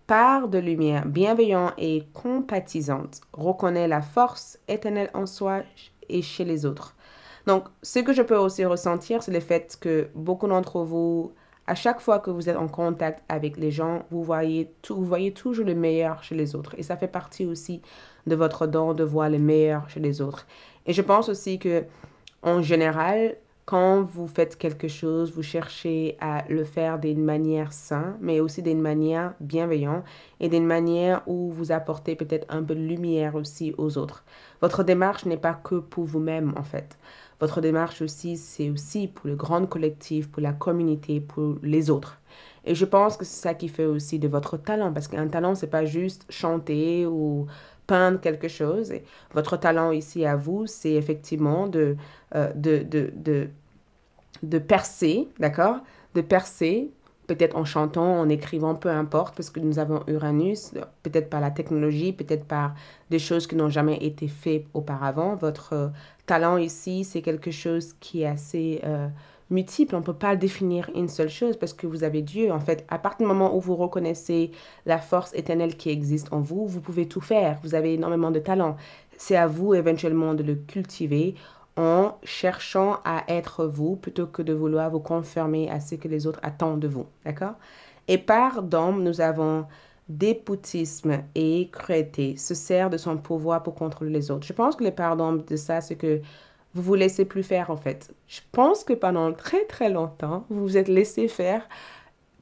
Par de lumière, bienveillant et compatissante. reconnaît la force éternelle en soi et chez les autres. Donc, ce que je peux aussi ressentir, c'est le fait que beaucoup d'entre vous, à chaque fois que vous êtes en contact avec les gens, vous voyez, tout, vous voyez toujours le meilleur chez les autres. Et ça fait partie aussi de votre don de voir le meilleur chez les autres. Et je pense aussi que, en général, quand vous faites quelque chose, vous cherchez à le faire d'une manière saine, mais aussi d'une manière bienveillante et d'une manière où vous apportez peut-être un peu de lumière aussi aux autres. Votre démarche n'est pas que pour vous-même en fait. Votre démarche aussi, c'est aussi pour le grand collectif, pour la communauté, pour les autres. Et je pense que c'est ça qui fait aussi de votre talent, parce qu'un talent, c'est pas juste chanter ou peindre quelque chose. Et votre talent ici à vous, c'est effectivement euh, de, de, de, percer, d'accord De percer, peut-être en chantant, en écrivant, peu importe, parce que nous avons Uranus, peut-être par la technologie, peut-être par des choses qui n'ont jamais été faites auparavant. Votre euh, talent ici, c'est quelque chose qui est assez... Euh, multiple. On ne peut pas définir une seule chose parce que vous avez Dieu. En fait, à partir du moment où vous reconnaissez la force éternelle qui existe en vous, vous pouvez tout faire. Vous avez énormément de talent. C'est à vous éventuellement de le cultiver en cherchant à être vous plutôt que de vouloir vous confirmer à ce que les autres attendent de vous. D'accord Et par d'hommes, nous avons dépoutisme et cruauté se sert de son pouvoir pour contrôler les autres. Je pense que le pardons de ça, c'est que vous vous laissez plus faire en fait. Je pense que pendant très très longtemps, vous vous êtes laissé faire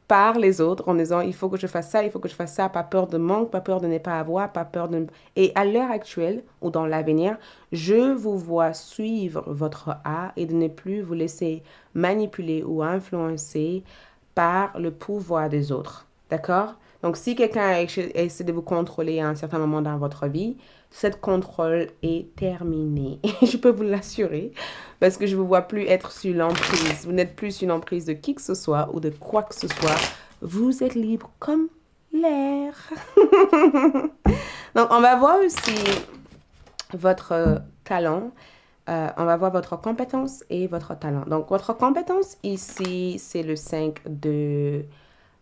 par les autres en disant il faut que je fasse ça, il faut que je fasse ça, pas peur de manque, pas peur de ne pas avoir, pas peur de... Et à l'heure actuelle ou dans l'avenir, je vous vois suivre votre A et de ne plus vous laisser manipuler ou influencer par le pouvoir des autres. D'accord Donc si quelqu'un essaie de vous contrôler à un certain moment dans votre vie, cette contrôle est terminée. je peux vous l'assurer parce que je ne vous vois plus être sur l'emprise. Vous n'êtes plus sur l'emprise de qui que ce soit ou de quoi que ce soit. Vous êtes libre comme l'air. Donc, on va voir aussi votre euh, talent. Euh, on va voir votre compétence et votre talent. Donc, votre compétence ici, c'est le 5 de...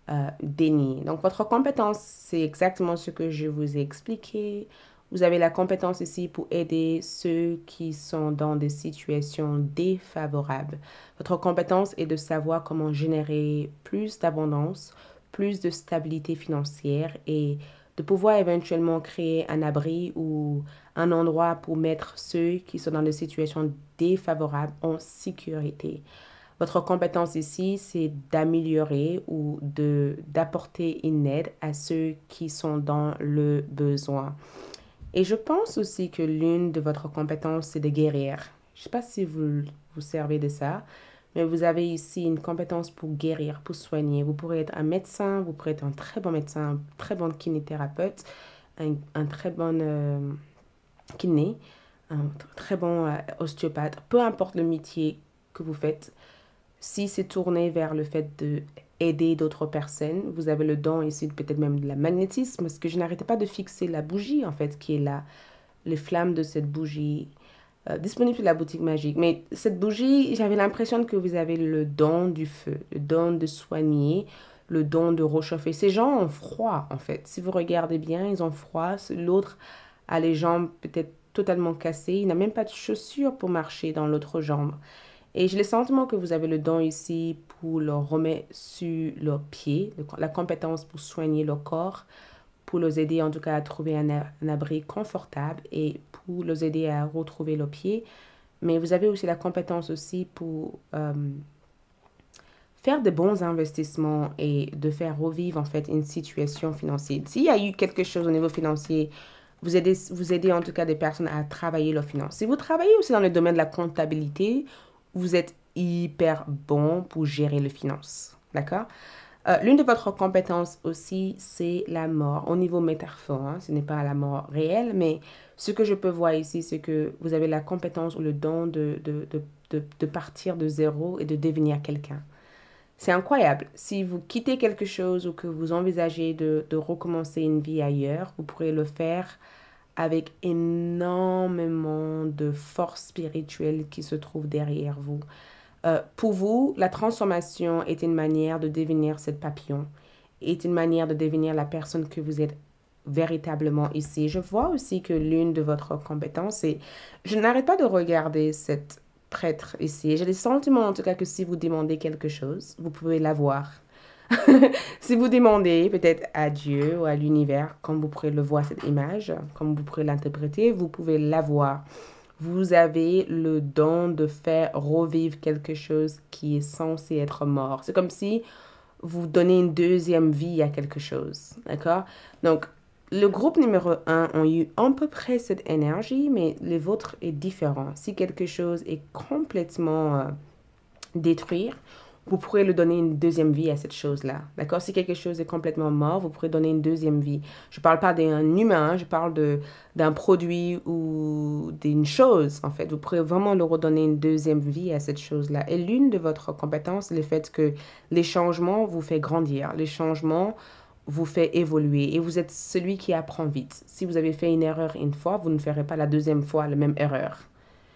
Euh, déni. Donc, votre compétence, c'est exactement ce que je vous ai expliqué. Vous avez la compétence ici pour aider ceux qui sont dans des situations défavorables. Votre compétence est de savoir comment générer plus d'abondance, plus de stabilité financière et de pouvoir éventuellement créer un abri ou un endroit pour mettre ceux qui sont dans des situations défavorables en sécurité. Votre compétence ici, c'est d'améliorer ou de d'apporter une aide à ceux qui sont dans le besoin. Et je pense aussi que l'une de votre compétences c'est de guérir. Je ne sais pas si vous vous servez de ça, mais vous avez ici une compétence pour guérir, pour soigner. Vous pourrez être un médecin, vous pourrez être un très bon médecin, un très bon kinéthérapeute, un, un, très bon euh, kiné, un très bon euh, ostéopathe, peu importe le métier que vous faites. Si c'est tourné vers le fait de aider d'autres personnes. Vous avez le don ici, peut-être même de la magnétisme, ce que je n'arrêtais pas de fixer la bougie, en fait, qui est là, les flammes de cette bougie. Euh, disponible sur la boutique magique. Mais cette bougie, j'avais l'impression que vous avez le don du feu, le don de soigner, le don de réchauffer. Ces gens ont froid, en fait. Si vous regardez bien, ils ont froid. L'autre a les jambes peut-être totalement cassées. Il n'a même pas de chaussures pour marcher dans l'autre jambe. Et j'ai le sentiment que vous avez le don ici pour le remettre sur leurs pieds, la compétence pour soigner leur corps, pour les aider en tout cas à trouver un, abri confortable et pour les aider à retrouver leurs pieds. Mais vous avez aussi la compétence aussi pour euh, faire de bons investissements et de faire revivre en fait une situation financière. S'il y a eu quelque chose au niveau financier, vous aidez, vous aidez en tout cas des personnes à travailler leurs finances. Si vous travaillez aussi dans le domaine de la comptabilité vous êtes hyper bon pour gérer les finances. D'accord euh, L'une de votre compétences aussi, c'est la mort au niveau métaphore. Hein, ce n'est pas la mort réelle, mais ce que je peux voir ici, c'est que vous avez la compétence ou le don de, de, de partir de zéro et de devenir quelqu'un. C'est incroyable. Si vous quittez quelque chose ou que vous envisagez de, recommencer une vie ailleurs, vous pourrez le faire avec énormément de force spirituelle qui se trouve derrière vous. Euh, pour vous, la transformation est une manière de devenir cette papillon, est une manière de devenir la personne que vous êtes véritablement ici. Je vois aussi que l'une de votre compétences est... Je n'arrête pas de regarder cette prêtre ici. J'ai le sentiment en tout cas que si vous demandez quelque chose, vous pouvez l'avoir. si vous demandez peut-être à Dieu ou à l'univers, comme vous pourrez le voir cette image, comme vous pouvez l'interpréter, vous pouvez l'avoir. Vous avez le don de faire revivre quelque chose qui est censé être mort. C'est comme si vous donnez une deuxième vie à quelque chose. D'accord Donc, le groupe numéro 1 ont eu à peu près cette énergie, mais le vôtre est différent. Si quelque chose est complètement euh, détruit, vous pourrez le donner une deuxième vie à cette chose-là. D'accord Si quelque chose est complètement mort, vous pourrez donner une deuxième vie. Je ne parle pas d'un humain, je parle d'un produit ou d'une chose, en fait. Vous pourrez vraiment leur redonner une deuxième vie à cette chose-là. Et l'une de votre compétences, c'est le fait que les changements vous font grandir. Les changements vous fait évoluer et vous êtes celui qui apprend vite. Si vous avez fait une erreur une fois, vous ne ferez pas la deuxième fois la même erreur.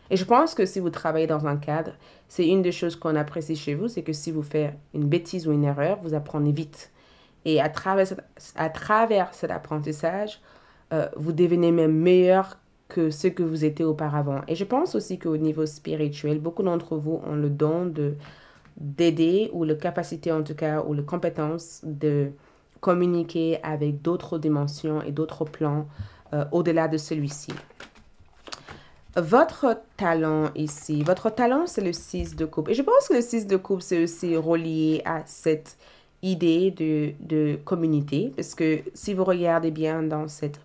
Et je pense que si vous travaillez dans un cadre, c'est une des choses qu'on apprécie chez vous, c'est que si vous faites une bêtise ou une erreur, vous apprenez vite. Et à travers, à travers cet apprentissage, euh, vous devenez même meilleur que ce que vous étiez auparavant. Et je pense aussi qu'au niveau spirituel, beaucoup d'entre vous ont le don de d'aider ou la capacité en tout cas ou la compétence de communiquer avec d'autres dimensions et d'autres plans euh, au-delà de celui-ci votre talent ici, votre talent c'est le 6 de coupe. Et je pense que le 6 de coupe, c'est aussi relié à cette idée de, de, communauté. Parce que si vous regardez bien dans cette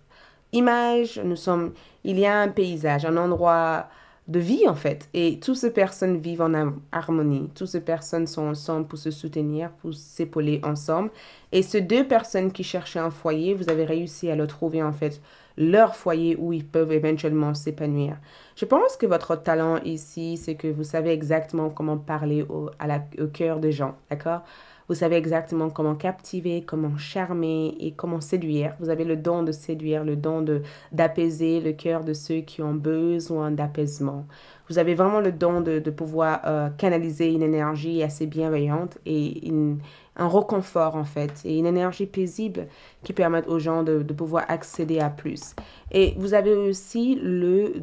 image, nous sommes, il y a un paysage, un endroit de vie en fait. Et toutes ces personnes vivent en harmonie. Toutes ces personnes sont ensemble pour se soutenir, pour s'épauler ensemble. Et ces deux personnes qui cherchaient un foyer, vous avez réussi à le trouver en fait leur foyer où ils peuvent éventuellement s'épanouir. Je pense que votre talent ici, c'est que vous savez exactement comment parler au, à cœur des gens, d'accord Vous savez exactement comment captiver, comment charmer et comment séduire. Vous avez le don de séduire, le don d'apaiser le cœur de ceux qui ont besoin d'apaisement. Vous avez vraiment le don de, pouvoir euh, canaliser une énergie assez bienveillante et une un reconfort en fait et une énergie paisible qui permettent aux gens de, pouvoir accéder à plus. Et vous avez aussi le,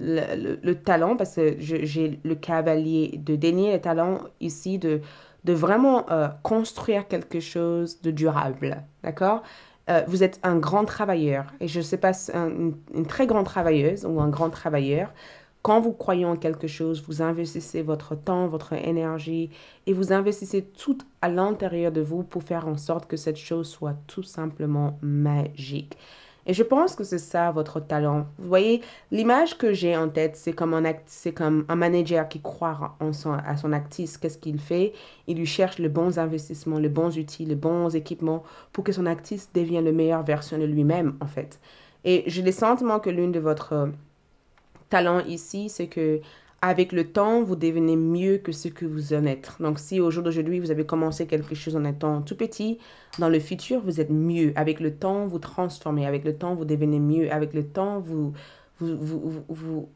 le, talent, parce que j'ai le cavalier de dénier le talent ici de, de vraiment euh, construire quelque chose de durable, d'accord euh, vous êtes un grand travailleur, et je ne sais pas, une, très grande travailleuse ou un grand travailleur. Quand vous croyez en quelque chose, vous investissez votre temps, votre énergie et vous investissez tout à l'intérieur de vous pour faire en sorte que cette chose soit tout simplement magique. Et je pense que c'est ça votre talent. Vous voyez, l'image que j'ai en tête, c'est comme, un c'est comme un manager qui croit en son, à son actrice, Qu'est-ce qu'il fait Il lui cherche les bons investissements, les bons outils, les bons équipements pour que son actrice devienne la meilleure version de lui-même, en fait. Et j'ai le sentiment que l'une de votre talent ici, c'est que avec le temps, vous devenez mieux que ce que vous en êtes. Donc, si au jour d'aujourd'hui, vous avez commencé quelque chose en étant tout petit, dans le futur, vous êtes mieux. Avec le temps, vous transformez. Avec le temps, vous devenez mieux. Avec le temps, vous, vous, vous,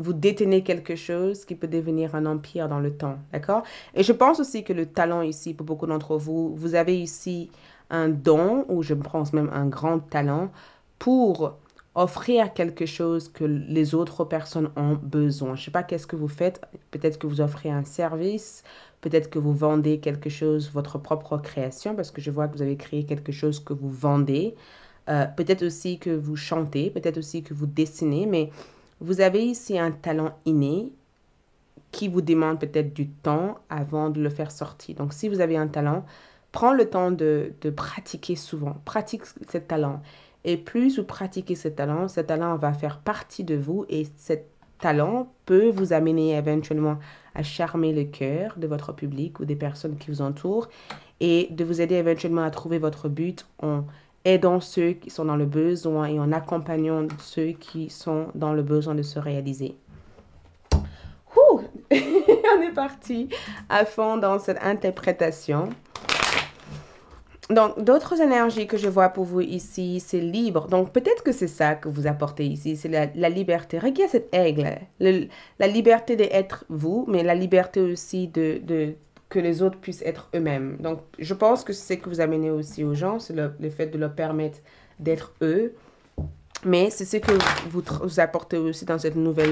vous détenez quelque chose qui peut devenir un empire dans le temps. D'accord Et je pense aussi que le talent ici, pour beaucoup d'entre vous, vous avez ici un don, ou je pense même un grand talent, pour offrir quelque chose que les autres personnes ont besoin. Je ne sais pas qu'est-ce que vous faites. Peut-être que vous offrez un service, peut-être que vous vendez quelque chose, votre propre création, parce que je vois que vous avez créé quelque chose que vous vendez. Euh, peut-être aussi que vous chantez, peut-être aussi que vous dessinez, mais vous avez ici un talent inné qui vous demande peut-être du temps avant de le faire sortir. Donc si vous avez un talent, prends le temps de, de pratiquer souvent. Pratique ce talent. Et plus vous pratiquez ce talent, ce talent va faire partie de vous et ce talent peut vous amener éventuellement à charmer le cœur de votre public ou des personnes qui vous entourent et de vous aider éventuellement à trouver votre but en aidant ceux qui sont dans le besoin et en accompagnant ceux qui sont dans le besoin de se réaliser. On est parti à fond dans cette interprétation. Donc, d'autres énergies que je vois pour vous ici, c'est libre. Donc, peut-être que c'est ça que vous apportez ici, c'est la, liberté. Regardez cette aigle, la liberté d'être vous, mais la liberté aussi de, que les autres puissent être eux-mêmes. Donc, je pense que c'est ce que vous amenez aussi aux gens, c'est le, fait de leur permettre d'être eux. Mais c'est ce que vous, vous apportez aussi dans cette nouvelle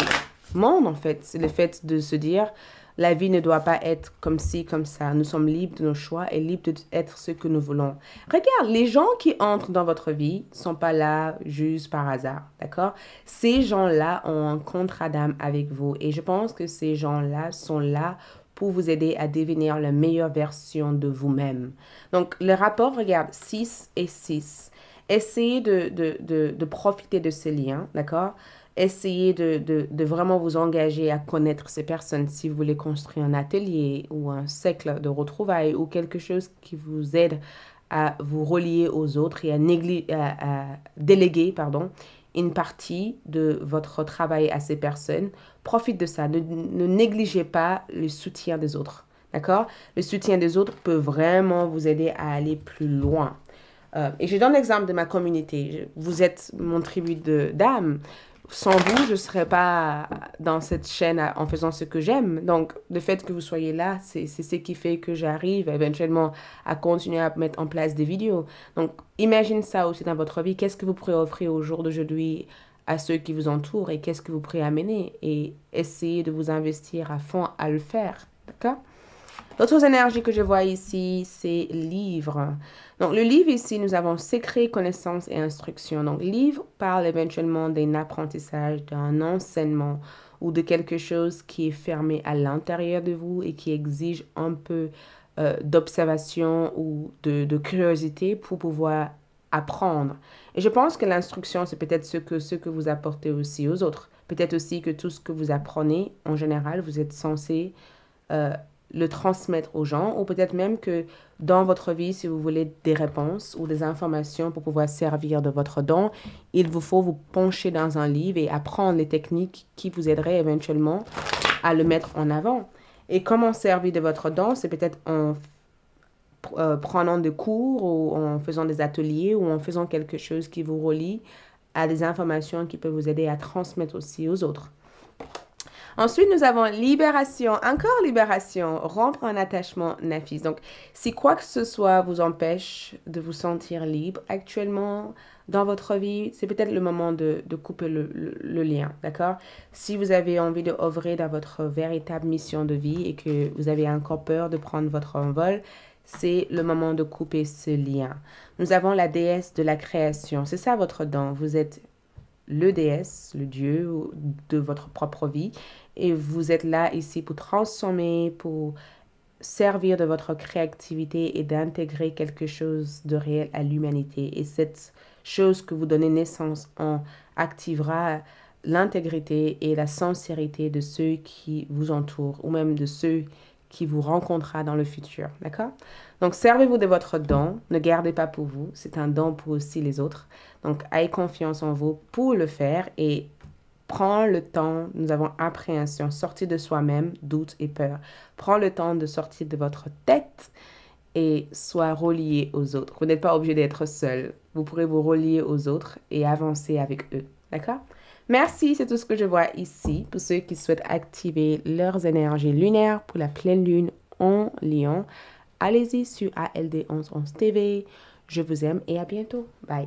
monde, en fait. C'est le fait de se dire, la vie ne doit pas être comme ci, comme ça. Nous sommes libres de nos choix et libres d'être ce que nous voulons. Regarde, les gens qui entrent dans votre vie ne sont pas là juste par hasard, d'accord Ces gens-là ont un contrat d'âme avec vous et je pense que ces gens-là sont là pour vous aider à devenir la meilleure version de vous-même. Donc, le rapport, regarde, 6 et 6. Essayez de, de profiter de ces liens, d'accord essayez de, de, de, vraiment vous engager à connaître ces personnes si vous voulez construire un atelier ou un cercle de retrouvailles ou quelque chose qui vous aide à vous relier aux autres et à, déléguer pardon, une partie de votre travail à ces personnes. Profite de ça. Ne, ne négligez pas le soutien des autres. D'accord Le soutien des autres peut vraiment vous aider à aller plus loin. Euh, et je donne l'exemple de ma communauté. Vous êtes mon tribu d'âme sans vous, je ne serais pas dans cette chaîne en faisant ce que j'aime. Donc, le fait que vous soyez là, c'est ce qui fait que j'arrive éventuellement à continuer à mettre en place des vidéos. Donc, imagine ça aussi dans votre vie. Qu'est-ce que vous pourrez offrir au jour d'aujourd'hui à ceux qui vous entourent et qu'est-ce que vous pourrez amener et essayez de vous investir à fond à le faire. D'accord D'autres énergies que je vois ici, c'est livre. Donc, le livre ici, nous avons secret, connaissance et instruction. Donc, livre parle éventuellement d'un apprentissage, d'un enseignement ou de quelque chose qui est fermé à l'intérieur de vous et qui exige un peu euh, d'observation ou de, de, curiosité pour pouvoir apprendre. Et je pense que l'instruction, c'est peut-être ce que, ce que vous apportez aussi aux autres. Peut-être aussi que tout ce que vous apprenez, en général, vous êtes censé euh, le transmettre aux gens ou peut-être même que dans votre vie, si vous voulez des réponses ou des informations pour pouvoir servir de votre don, il vous faut vous pencher dans un livre et apprendre les techniques qui vous aideraient éventuellement à le mettre en avant. Et comment servir de votre don, c'est peut-être en euh, prenant des cours ou en faisant des ateliers ou en faisant quelque chose qui vous relie à des informations qui peuvent vous aider à transmettre aussi aux autres. Ensuite, nous avons libération, encore libération, rompre un attachement nafis. Donc, si quoi que ce soit vous empêche de vous sentir libre actuellement dans votre vie, c'est peut-être le moment de, couper le, lien, d'accord Si vous avez envie de œuvrer dans votre véritable mission de vie et que vous avez encore peur de prendre votre envol, c'est le moment de couper ce lien. Nous avons la déesse de la création. C'est ça votre don. Vous êtes le déesse, le dieu de votre propre vie et vous êtes là ici pour transformer, pour servir de votre créativité et d'intégrer quelque chose de réel à l'humanité. Et cette chose que vous donnez naissance en activera l'intégrité et la sincérité de ceux qui vous entourent ou même de ceux qui vous rencontrera dans le futur. D'accord Donc, servez-vous de votre don. Ne gardez pas pour vous. C'est un don pour aussi les autres. Donc, ayez confiance en vous pour le faire et Prends le temps, nous avons appréhension, sortir de soi-même, doute et peur. Prends le temps de sortir de votre tête et sois relié aux autres. Vous n'êtes pas obligé d'être seul. Vous pourrez vous relier aux autres et avancer avec eux. D'accord Merci, c'est tout ce que je vois ici. Pour ceux qui souhaitent activer leurs énergies lunaires pour la pleine lune en Lion, allez-y sur ALD1111 TV. Je vous aime et à bientôt. Bye.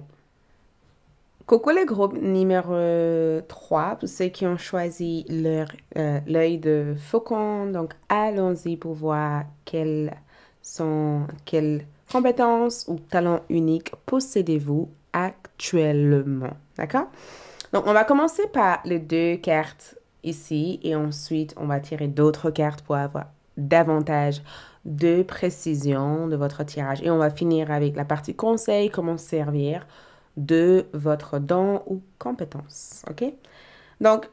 Coco le groupe numéro 3, euh, pour ceux qui ont choisi euh, l'œil de faucon. Donc, allons-y pour voir quelles quelles compétences ou talents uniques possédez-vous actuellement. D'accord Donc, on va commencer par les deux cartes ici et ensuite, on va tirer d'autres cartes pour avoir davantage de précision de votre tirage. Et on va finir avec la partie conseil, comment servir de votre don ou compétence. OK? Donc,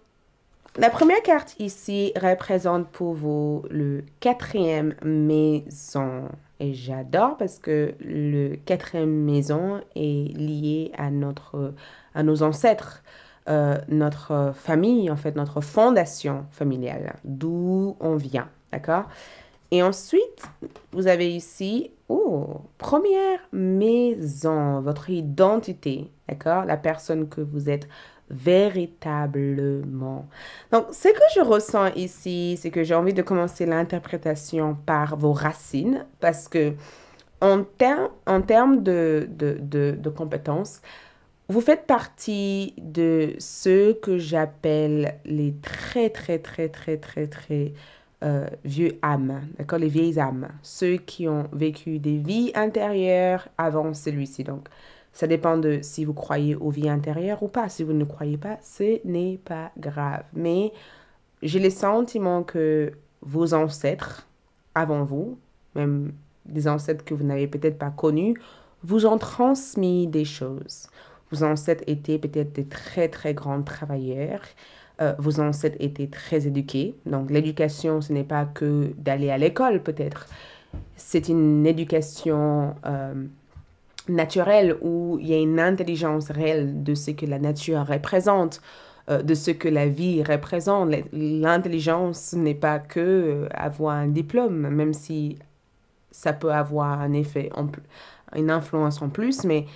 la première carte ici représente pour vous le quatrième maison. Et j'adore parce que le quatrième maison est lié à, notre, à nos ancêtres, euh, notre famille, en fait, notre fondation familiale, d'où on vient. D'accord et ensuite, vous avez ici, oh, première maison, votre identité, d'accord La personne que vous êtes véritablement. Donc, ce que je ressens ici, c'est que j'ai envie de commencer l'interprétation par vos racines, parce que en, en termes de, de compétences, vous faites partie de ceux que j'appelle les très, très, très, très, très, très euh, vieux âmes, d'accord, les vieilles âmes, ceux qui ont vécu des vies intérieures avant celui-ci. Donc, ça dépend de si vous croyez aux vies intérieures ou pas. Si vous ne croyez pas, ce n'est pas grave. Mais j'ai le sentiment que vos ancêtres avant vous, même des ancêtres que vous n'avez peut-être pas connus, vous ont transmis des choses. Vos ancêtres étaient peut-être des très très grands travailleurs. Euh, vos ancêtres étaient très éduqués. Donc l'éducation, ce n'est pas que d'aller à l'école peut-être. C'est une éducation euh, naturelle où il y a une intelligence réelle de ce que la nature représente, euh, de ce que la vie représente. L'intelligence n'est pas que avoir un diplôme, même si ça peut avoir un effet, une influence en plus, mais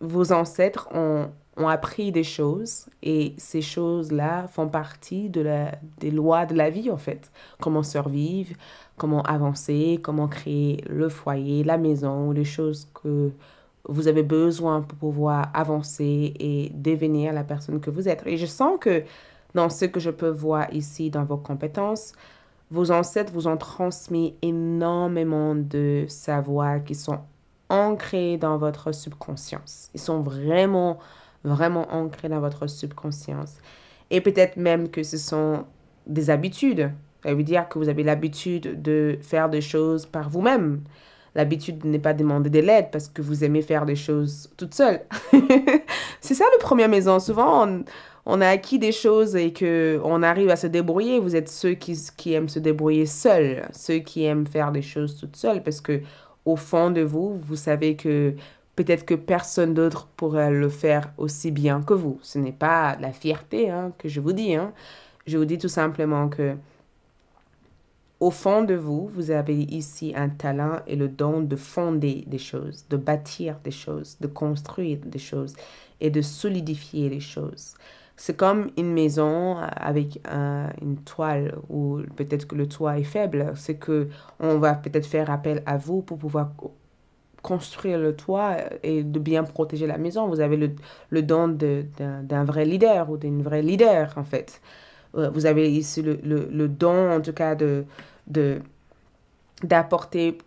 vos ancêtres ont ont appris des choses et ces choses-là font partie de la, des lois de la vie en fait. Comment survivre, comment avancer, comment créer le foyer, la maison, les choses que vous avez besoin pour pouvoir avancer et devenir la personne que vous êtes. Et je sens que dans ce que je peux voir ici dans vos compétences, vos ancêtres vous ont transmis énormément de savoirs qui sont ancrés dans votre subconscience. Ils sont vraiment vraiment ancré dans votre subconscience. Et peut-être même que ce sont des habitudes. Ça veut dire que vous avez l'habitude de faire des choses par vous-même. L'habitude de ne pas demander de l'aide parce que vous aimez faire des choses toute seule. c'est ça le premier maison. Souvent, on, a acquis des choses et que on arrive à se débrouiller. Vous êtes ceux qui, aiment se débrouiller seuls, ceux qui aiment faire des choses toute seule parce que au fond de vous, vous savez que Peut-être que personne d'autre pourrait le faire aussi bien que vous. Ce n'est pas la fierté hein, que je vous dis. Hein. Je vous dis tout simplement que au fond de vous, vous avez ici un talent et le don de fonder des choses, de bâtir des choses, de construire des choses et de solidifier les choses. C'est comme une maison avec une toile ou peut-être que le toit est faible. C'est que on va peut-être faire appel à vous pour pouvoir construire le toit et de bien protéger la maison. Vous avez le, don d'un vrai leader ou d'une vraie leader, en fait. Euh, vous avez ici le, don, en tout cas, de d'apporter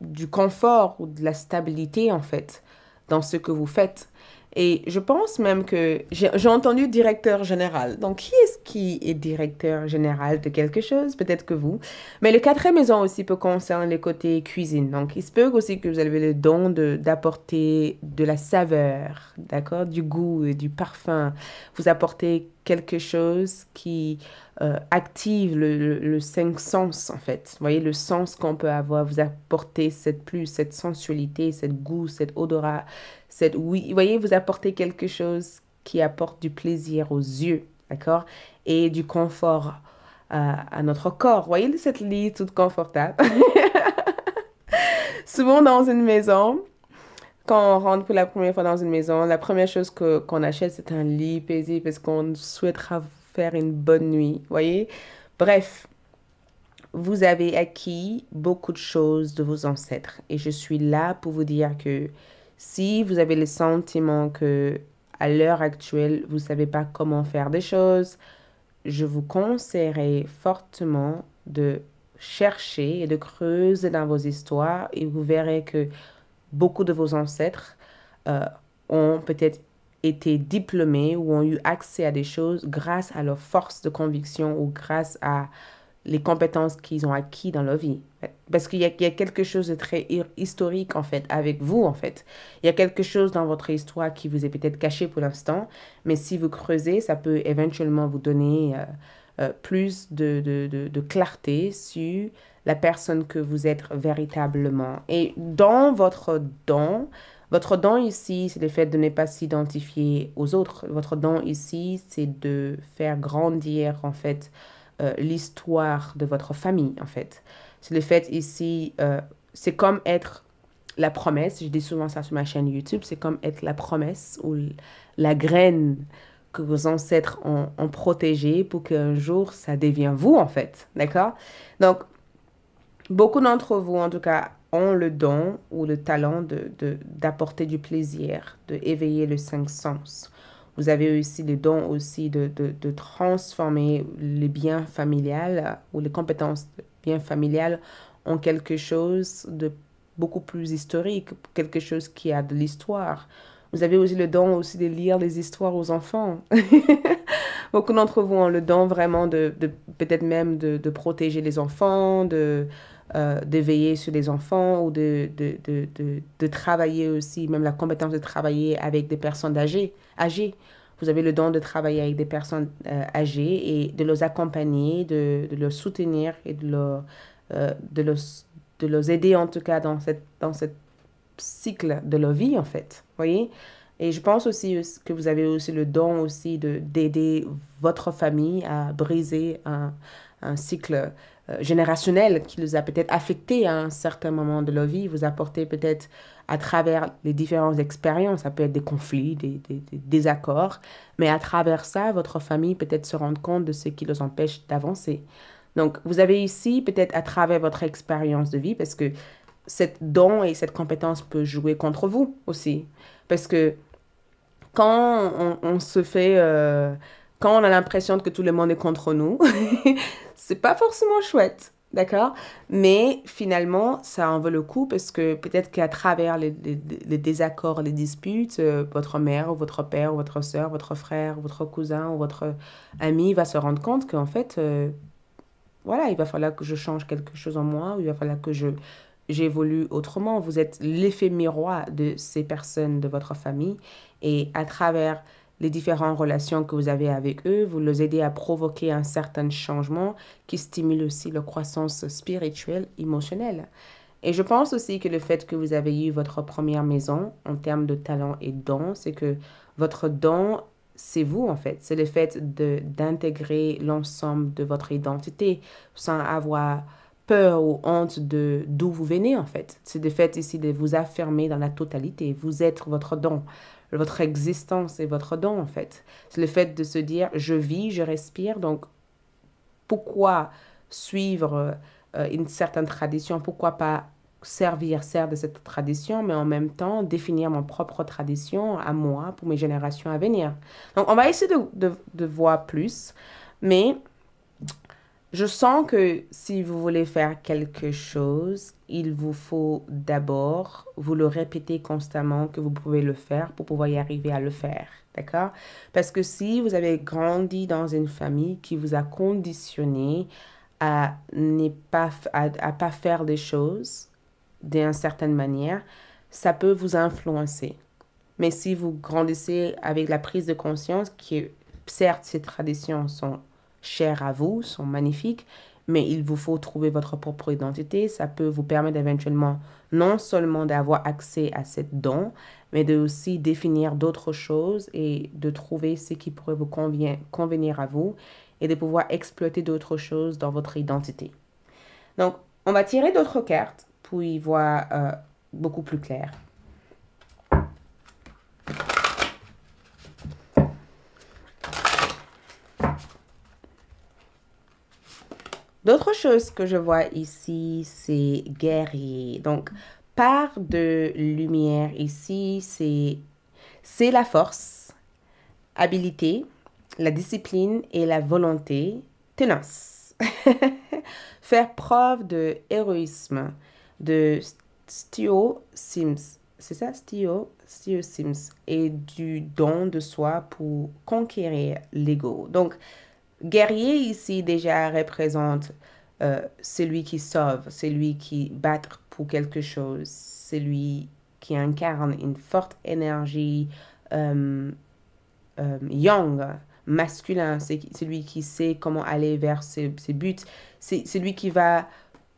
du confort ou de la stabilité, en fait, dans ce que vous faites. Et je pense même que j'ai entendu directeur général. Donc, qui est-ce qui est directeur général de quelque chose Peut-être que vous. Mais le quatrième maison aussi peut concerner les côtés cuisine. Donc, il se peut aussi que vous avez le don d'apporter de, de, la saveur, d'accord Du goût et du parfum. Vous apportez quelque chose qui euh, active le, cinq sens en fait. Vous voyez, le sens qu'on peut avoir, vous apporter cette plus, cette sensualité, cette goût, cette odorat, cette oui. Vous voyez, vous apportez quelque chose qui apporte du plaisir aux yeux, d'accord Et du confort euh, à notre corps. Vous voyez cette lit toute confortable. Souvent dans une maison, quand on rentre pour la première fois dans une maison, la première chose que qu'on achète, c'est un lit paisible parce qu'on souhaitera faire une bonne nuit, voyez Bref, vous avez acquis beaucoup de choses de vos ancêtres. Et je suis là pour vous dire que si vous avez le sentiment que à l'heure actuelle, vous ne savez pas comment faire des choses, je vous conseillerais fortement de chercher et de creuser dans vos histoires et vous verrez que beaucoup de vos ancêtres euh, ont peut-être été diplômés ou ont eu accès à des choses grâce à leur force de conviction ou grâce à les compétences qu'ils ont acquis dans leur vie. Parce qu'il y, a quelque chose de très historique, en fait, avec vous, en fait. Il y a quelque chose dans votre histoire qui vous est peut-être caché pour l'instant, mais si vous creusez, ça peut éventuellement vous donner euh, euh, plus de, clarté sur la personne que vous êtes véritablement. Et dans votre don, votre don ici, c'est le fait de ne pas s'identifier aux autres. Votre don ici, c'est de faire grandir en fait euh, l'histoire de votre famille en fait. C'est le fait ici, euh, c'est comme être la promesse, je dis souvent ça sur ma chaîne YouTube, c'est comme être la promesse ou la graine que vos ancêtres ont, ont protégée pour qu'un jour ça devienne vous en fait, d'accord Donc Beaucoup d'entre vous, en tout cas, ont le don ou le talent d'apporter de, du plaisir, d'éveiller éveiller le cinq sens. Vous avez aussi le don aussi de, transformer les biens familiales ou les compétences bien familiales en quelque chose de beaucoup plus historique, quelque chose qui a de l'histoire. Vous avez aussi le don aussi de lire les histoires aux enfants. Beaucoup d'entre vous ont le don vraiment de, peut-être même de, de, protéger les enfants, de euh, de veiller sur les enfants ou de, travailler aussi, même la compétence de travailler avec des personnes âgées. âgées vous avez le don de travailler avec des personnes euh, âgées et de les accompagner, de, de les soutenir et de euh, les de, aider en tout cas dans cette dans cycle de leur vie en fait, voyez. Et je pense aussi que vous avez aussi le don aussi d'aider votre famille à briser un cycle euh, générationnel qui les a peut-être affectés à un certain moment de leur vie, vous apportez peut-être à travers les différentes expériences, ça peut être des conflits, des, désaccords, mais à travers ça, votre famille peut-être se rendre compte de ce qui les empêche d'avancer. Donc, vous avez ici peut-être à travers votre expérience de vie, parce que cette don et cette compétence peut jouer contre vous aussi, parce que quand on, se fait... Euh, quand on a l'impression que tout le monde est contre nous, c'est pas forcément chouette, d'accord Mais finalement, ça en vaut le coup parce que peut-être qu'à travers les, désaccords, les disputes, euh, votre mère ou votre père ou votre soeur, votre frère, votre cousin ou votre ami va se rendre compte qu'en fait, euh, voilà, il va falloir que je change quelque chose en moi il va falloir que je j'évolue autrement. Vous êtes l'effet miroir de ces personnes de votre famille et à travers les différentes relations que vous avez avec eux, vous les aidez à provoquer un certain changement qui stimule aussi leur croissance spirituelle, émotionnelle. Et je pense aussi que le fait que vous avez eu votre première maison en termes de talent et don, c'est que votre don, c'est vous en fait. C'est le fait d'intégrer l'ensemble de votre identité sans avoir peur ou honte de d'où vous venez en fait. C'est le fait ici de vous affirmer dans la totalité. Vous être votre don votre existence et votre don, en fait. C'est le fait de se dire, je vis, je respire, donc pourquoi suivre euh, une certaine tradition, pourquoi pas servir, servir de cette tradition, mais en même temps définir mon propre tradition à moi pour mes générations à venir. Donc, on va essayer de voir plus, mais je sens que si vous voulez faire quelque chose, il vous faut d'abord vous le répéter constamment que vous pouvez le faire pour pouvoir y arriver à le faire. D'accord Parce que si vous avez grandi dans une famille qui vous a conditionné à ne pas, à, pas faire des choses d'une certaine manière, ça peut vous influencer. Mais si vous grandissez avec la prise de conscience que certes ces traditions sont chères à vous, sont magnifiques, mais il vous faut trouver votre propre identité. Ça peut vous permettre éventuellement non seulement d'avoir accès à cette don, mais de aussi définir d'autres choses et de trouver ce qui pourrait vous convenir à vous et de pouvoir exploiter d'autres choses dans votre identité. Donc, on va tirer d'autres cartes pour y voir euh, beaucoup plus clair. D'autres choses que je vois ici, c'est guerrier. Donc, part de lumière ici, c'est, la force, habilité, la discipline et la volonté, tenace. Faire preuve de héroïsme de Stio Sims. C'est ça, Stio, Stio Sims. Et du don de soi pour conquérir l'ego. Donc, Guerrier ici déjà représente euh, celui qui sauve, celui qui bat pour quelque chose, celui qui incarne une forte énergie euh, euh, young, masculin, c'est celui qui sait comment aller vers ses, ses buts, c'est celui qui va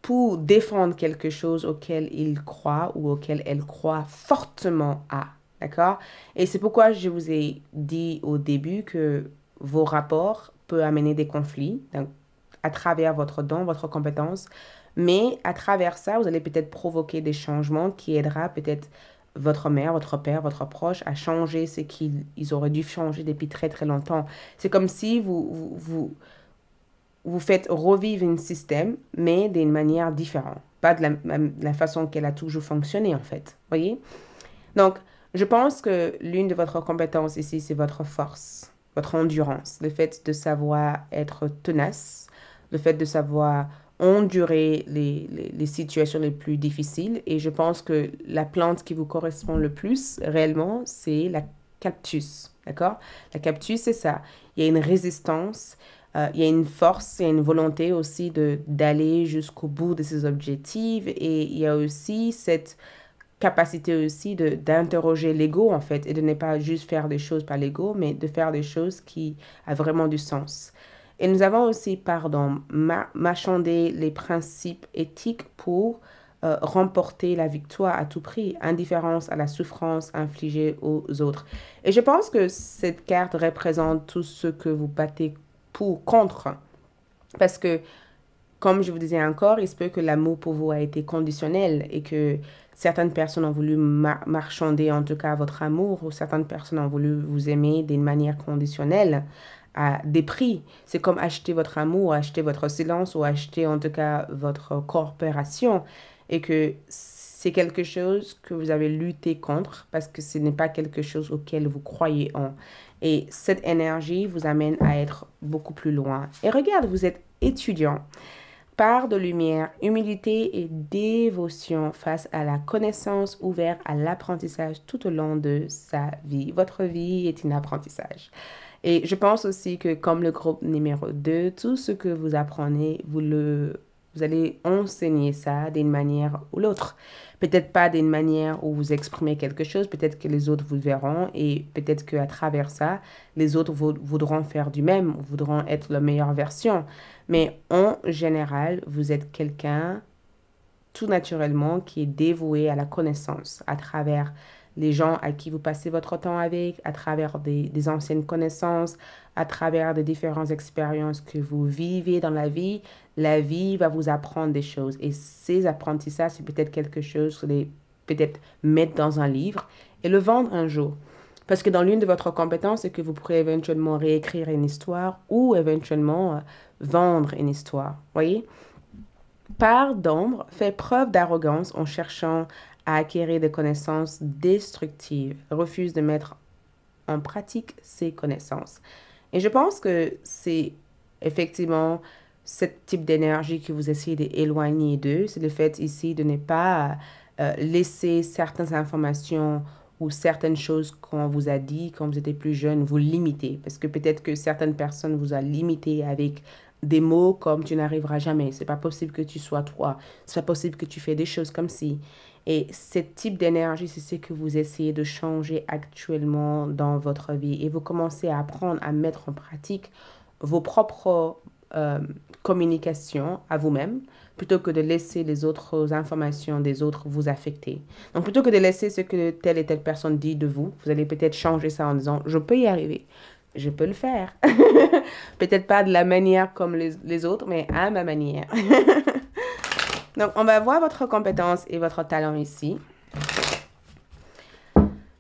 pour défendre quelque chose auquel il croit ou auquel elle croit fortement à. D'accord Et c'est pourquoi je vous ai dit au début que vos rapports peut amener des conflits à travers votre don, votre compétence. Mais à travers ça, vous allez peut-être provoquer des changements qui aidera peut-être votre mère, votre père, votre proche à changer ce qu'ils auraient dû changer depuis très très longtemps. C'est comme si vous, vous, vous, faites revivre un système, mais d'une manière différente. Pas de la, la façon qu'elle a toujours fonctionné en fait. voyez Donc, je pense que l'une de votre compétences ici, c'est votre force votre endurance, le fait de savoir être tenace, le fait de savoir endurer les, situations les plus difficiles. Et je pense que la plante qui vous correspond le plus réellement, c'est la cactus. D'accord La cactus, c'est ça. Il y a une résistance, euh, il y a une force, il y a une volonté aussi d'aller jusqu'au bout de ses objectifs. Et il y a aussi cette capacité aussi d'interroger l'ego, en fait, et de ne pas juste faire des choses par l'ego, mais de faire des choses qui a vraiment du sens. Et nous avons aussi, pardon, machandé les principes éthiques pour euh, remporter la victoire à tout prix, indifférence à la souffrance infligée aux autres. Et je pense que cette carte représente tout ce que vous battez pour, contre. Parce que, comme je vous disais encore, il se peut que l'amour pour vous a été conditionnel et que certaines personnes ont voulu marchander en tout cas votre amour ou certaines personnes ont voulu vous aimer d'une manière conditionnelle à des prix. C'est comme acheter votre amour, acheter votre silence ou acheter en tout cas votre corporation et que c'est quelque chose que vous avez lutté contre parce que ce n'est pas quelque chose auquel vous croyez en. Et cette énergie vous amène à être beaucoup plus loin. Et regarde, vous êtes étudiant part de lumière, humilité et dévotion face à la connaissance ouverte à l'apprentissage tout au long de sa vie. Votre vie est un apprentissage. Et je pense aussi que comme le groupe numéro 2, tout ce que vous apprenez, vous le vous allez enseigner ça d'une manière ou l'autre. Peut-être pas d'une manière où vous exprimez quelque chose, peut-être que les autres vous verront et peut-être que à travers ça, les autres voudront faire du même, voudront être la meilleure version. Mais en général, vous êtes quelqu'un tout naturellement qui est dévoué à la connaissance à travers les gens à qui vous passez votre temps avec, à travers des, anciennes connaissances, à travers des différentes expériences que vous vivez dans la vie. La vie va vous apprendre des choses et ces apprentissages, c'est peut-être quelque chose que vous les peut-être mettre dans un livre et le vendre un jour. Parce que dans l'une de votre compétences, c'est que vous pourrez éventuellement réécrire une histoire ou éventuellement euh, vendre une histoire. Voyez? Part d'ombre fait preuve d'arrogance en cherchant à acquérir des connaissances destructives, refuse de mettre en pratique ses connaissances. Et je pense que c'est effectivement ce type d'énergie que vous essayez d'éloigner d'eux. C'est le fait ici de ne pas euh, laisser certaines informations ou certaines choses qu'on vous a dit quand vous étiez plus jeune vous limitez. Parce que peut-être que certaines personnes vous a limité avec des mots comme tu n'arriveras jamais, c'est pas possible que tu sois toi, c'est pas possible que tu fais des choses comme si. Et ce type d'énergie, c'est ce que vous essayez de changer actuellement dans votre vie. Et vous commencez à apprendre à mettre en pratique vos propres euh, communications à vous-même, plutôt que de laisser les autres informations des autres vous affecter. Donc plutôt que de laisser ce que telle et telle personne dit de vous, vous allez peut-être changer ça en disant je peux y arriver, je peux le faire. peut-être pas de la manière comme les, les autres, mais à ma manière. Donc on va voir votre compétence et votre talent ici.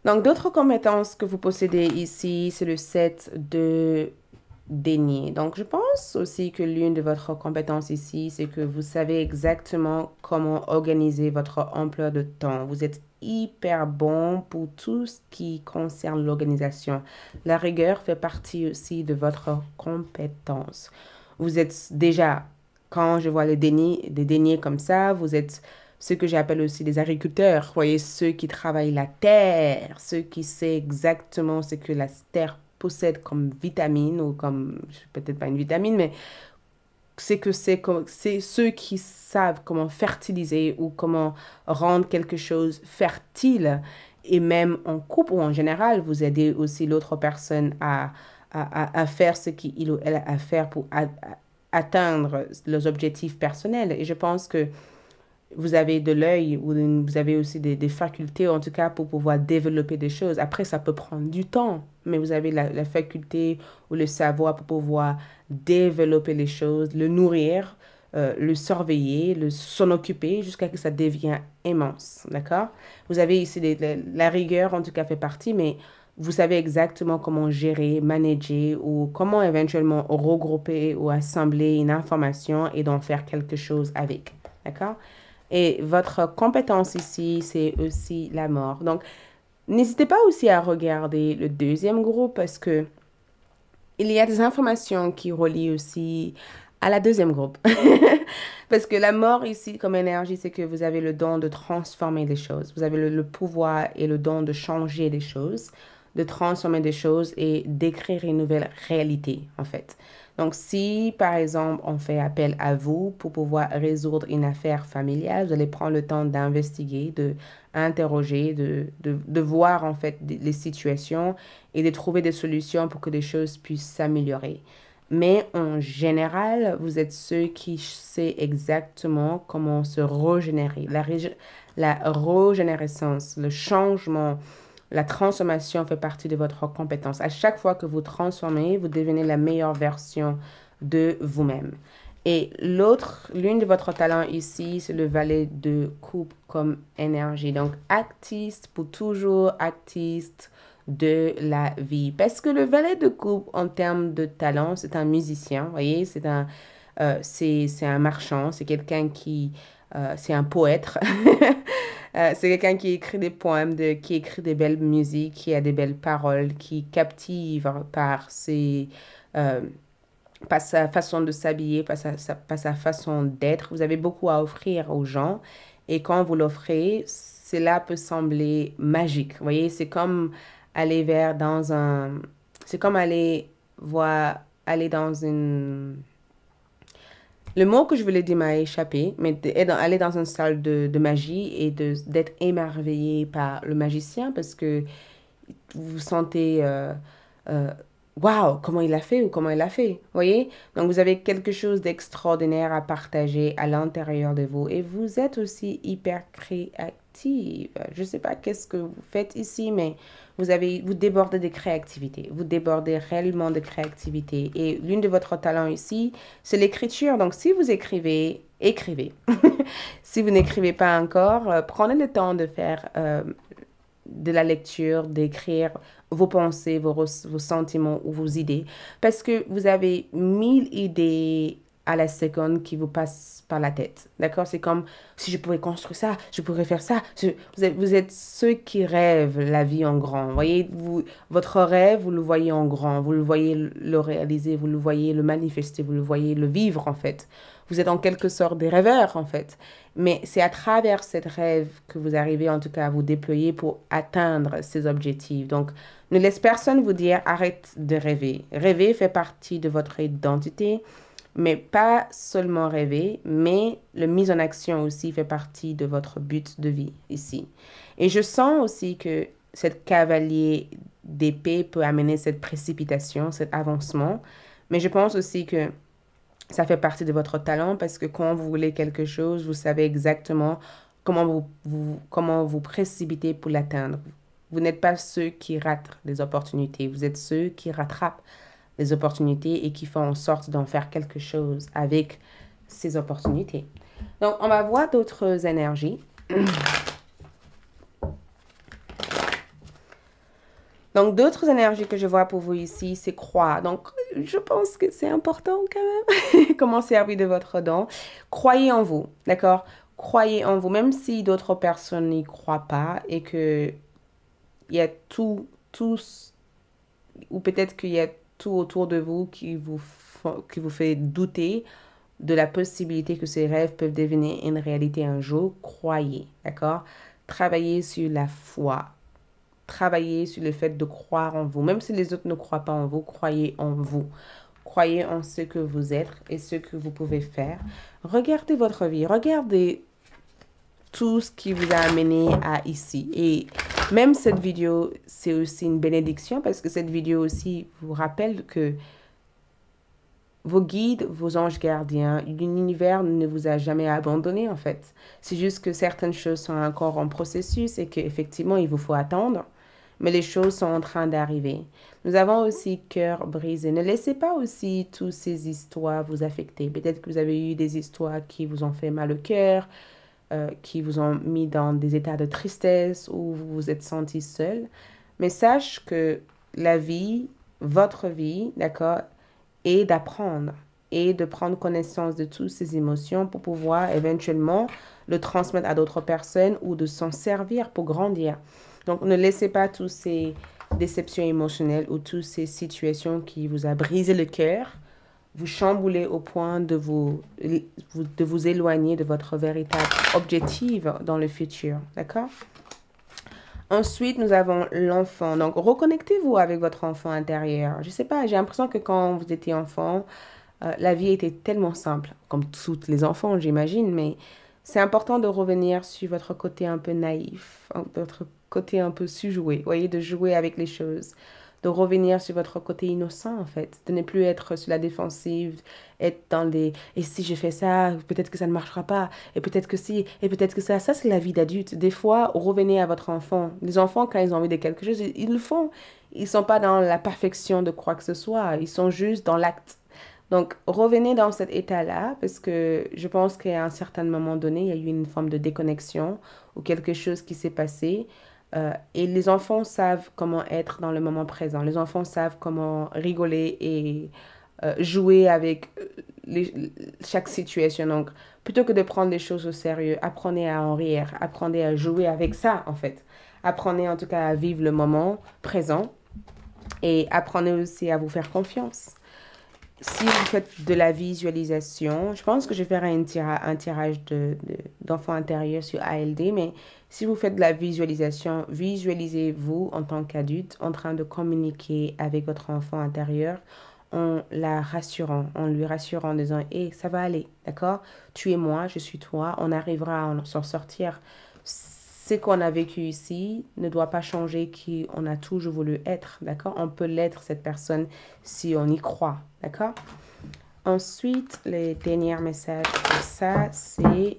Donc d'autres compétences que vous possédez ici, c'est le 7 de dénier. Donc, je pense aussi que l'une de votre compétences ici, c'est que vous savez exactement comment organiser votre emploi de temps. Vous êtes hyper bon pour tout ce qui concerne l'organisation. La rigueur fait partie aussi de votre compétence. Vous êtes déjà, quand je vois les déniers, des déniers comme ça, vous êtes ce que j'appelle aussi des agriculteurs, vous voyez, ceux qui travaillent la terre, ceux qui savent exactement ce que la terre possède comme vitamine, ou comme, peut-être pas une vitamine, mais c'est que c'est c'est ceux qui savent comment fertiliser ou comment rendre quelque chose fertile et même en couple ou en général vous aidez aussi l'autre personne à, à, à, faire ce qu'il ou elle a à faire pour atteindre leurs objectifs personnels et je pense que vous avez de l'œil ou vous avez aussi des, facultés, en tout cas, pour pouvoir développer des choses. Après, ça peut prendre du temps, mais vous avez la, faculté ou le savoir pour pouvoir développer les choses, le nourrir, euh, le surveiller, le s'en occuper jusqu'à ce que ça devienne immense, d'accord Vous avez ici la, rigueur, en tout cas, fait partie, mais vous savez exactement comment gérer, manager ou comment éventuellement regrouper ou assembler une information et d'en faire quelque chose avec, d'accord et votre compétence ici, c'est aussi la mort. Donc, n'hésitez pas aussi à regarder le deuxième groupe parce que il y a des informations qui relient aussi à la deuxième groupe. Parce que la mort ici, comme énergie, c'est que vous avez le don de transformer les choses. Vous avez le, pouvoir et le don de changer les choses, de transformer des choses et d'écrire une nouvelle réalité, en fait. Donc, si par exemple on fait appel à vous pour pouvoir résoudre une affaire familiale, vous allez prendre le temps d'investiguer, de interroger, de, de, voir en fait les situations et de trouver des solutions pour que des choses puissent s'améliorer. Mais en général, vous êtes ceux qui savent exactement comment se régénérer. la régénérescence, le changement, la transformation fait partie de votre compétence. À chaque fois que vous transformez, vous devenez la meilleure version de vous-même. Et l'autre, l'une de votre talent ici, c'est le valet de coupe comme énergie. Donc, artiste pour toujours, artiste de la vie. Parce que le valet de coupe, en termes de talent, c'est un musicien, voyez, c'est un, euh, c'est un marchand, c'est quelqu'un qui, euh, c'est un poète, Euh, c'est quelqu'un qui écrit des poèmes, de, qui écrit des belles musiques, qui a des belles paroles, qui captive hein, par ses... Euh, sa façon de s'habiller, par sa, sa façon d'être. Vous avez beaucoup à offrir aux gens. Et quand vous l'offrez, cela peut sembler magique. Vous voyez, c'est comme aller vers dans un... C'est comme aller voir... aller dans une le mot que je voulais dire m'a échappé, mais d'aller dans une salle de, magie et d'être émerveillé par le magicien parce que vous sentez euh, euh, waouh, wow, comment il a fait ou comment il a fait, voyez Donc vous avez quelque chose d'extraordinaire à partager à l'intérieur de vous et vous êtes aussi hyper créatif. Euh, je ne sais pas qu'est-ce que vous faites ici, mais vous, avez, vous débordez de créativité. Vous débordez réellement de créativité. Et l'une de votre talents ici, c'est l'écriture. Donc, si vous écrivez, écrivez. si vous n'écrivez pas encore, euh, prenez le temps de faire euh, de la lecture, d'écrire vos pensées, vos, vos sentiments ou vos idées. Parce que vous avez mille idées à la seconde qui vous passe par la tête. D'accord C'est comme si je pouvais construire ça, je pourrais faire ça. vous, êtes, ceux qui rêvent la vie en grand. Voyez, vous, votre rêve, vous le voyez en grand, vous le voyez le réaliser, vous le voyez le manifester, vous le voyez le vivre en fait. Vous êtes en quelque sorte des rêveurs en fait. Mais c'est à travers cette rêve que vous arrivez en tout cas à vous déployer pour atteindre ces objectifs. Donc, ne laisse personne vous dire arrête de rêver. Rêver fait partie de votre identité mais pas seulement rêver, mais la mise en action aussi fait partie de votre but de vie ici. Et je sens aussi que cette cavalier d'épée peut amener cette précipitation, cet avancement, mais je pense aussi que ça fait partie de votre talent parce que quand vous voulez quelque chose, vous savez exactement comment vous, comment vous précipiter pour l'atteindre. Vous n'êtes pas ceux qui ratent des opportunités, vous êtes ceux qui rattrapent des opportunités et qui font en sorte d'en faire quelque chose avec ces opportunités. Donc, on va voir d'autres énergies. Donc, d'autres énergies que je vois pour vous ici, c'est croire. Donc, je pense que c'est important quand même. Comment servir de votre don. Croyez en vous, d'accord? Croyez en vous, même si d'autres personnes n'y croient pas et que il y a tout, tous, ou peut-être qu'il y a tout autour de vous qui vous, qui vous fait douter de la possibilité que ces rêves peuvent devenir une réalité un jour, croyez, d'accord Travaillez sur la foi. Travaillez sur le fait de croire en vous. Même si les autres ne croient pas en vous, croyez en vous. Croyez en ce que vous êtes et ce que vous pouvez faire. Regardez votre vie. Regardez tout ce qui vous a amené à ici. Et même cette vidéo, c'est aussi une bénédiction parce que cette vidéo aussi vous rappelle que vos guides, vos anges gardiens, l'univers ne vous a jamais abandonné en fait. C'est juste que certaines choses sont encore en processus et qu'effectivement, il vous faut attendre. Mais les choses sont en train d'arriver. Nous avons aussi cœur brisé. Ne laissez pas aussi toutes ces histoires vous affecter. Peut-être que vous avez eu des histoires qui vous ont fait mal au cœur, euh, qui vous ont mis dans des états de tristesse ou vous vous êtes senti seul. Mais sache que la vie, votre vie, d'accord, est d'apprendre et de prendre connaissance de toutes ces émotions pour pouvoir éventuellement le transmettre à d'autres personnes ou de s'en servir pour grandir. Donc ne laissez pas toutes ces déceptions émotionnelles ou toutes ces situations qui vous a brisé le cœur vous chambouler au point de vous, de vous éloigner de votre véritable objectif dans le futur. D'accord Ensuite, nous avons l'enfant. Donc, reconnectez-vous avec votre enfant intérieur. Je ne sais pas, j'ai l'impression que quand vous étiez enfant, euh, la vie était tellement simple, comme toutes les enfants, j'imagine, mais c'est important de revenir sur votre côté un peu naïf, votre côté un peu sujoué, voyez, de jouer avec les choses de revenir sur votre côté innocent, en fait, de ne plus être sur la défensive, être dans les et si je fais ça, peut-être que ça ne marchera pas, et peut-être que si, et peut-être que ça. Ça, c'est la vie d'adulte. Des fois, revenez à votre enfant. Les enfants, quand ils ont envie de quelque chose, ils, le font. Ils ne sont pas dans la perfection de quoi que ce soit, ils sont juste dans l'acte. Donc, revenez dans cet état-là, parce que je pense qu'à un certain moment donné, il y a eu une forme de déconnexion ou quelque chose qui s'est passé. Euh, et les enfants savent comment être dans le moment présent. Les enfants savent comment rigoler et euh, jouer avec euh, chaque situation. Donc, plutôt que de prendre les choses au sérieux, apprenez à en rire, apprenez à jouer avec ça, en fait. Apprenez en tout cas à vivre le moment présent et apprenez aussi à vous faire confiance si vous faites de la visualisation, je pense que je ferai faire un, tirage d'enfant de, sur ALD, mais si vous faites de la visualisation, visualisez-vous en tant qu'adulte en train de communiquer avec votre enfant intérieur en la rassurant, en lui rassurant en disant et ça va aller, d'accord Tu es moi, je suis toi, on arrivera à s'en sortir. » ce qu'on a vécu ici ne doit pas changer qui on a toujours voulu être, d'accord On peut l'être, cette personne, si on y croit, d'accord Ensuite, les derniers messages ça, c'est...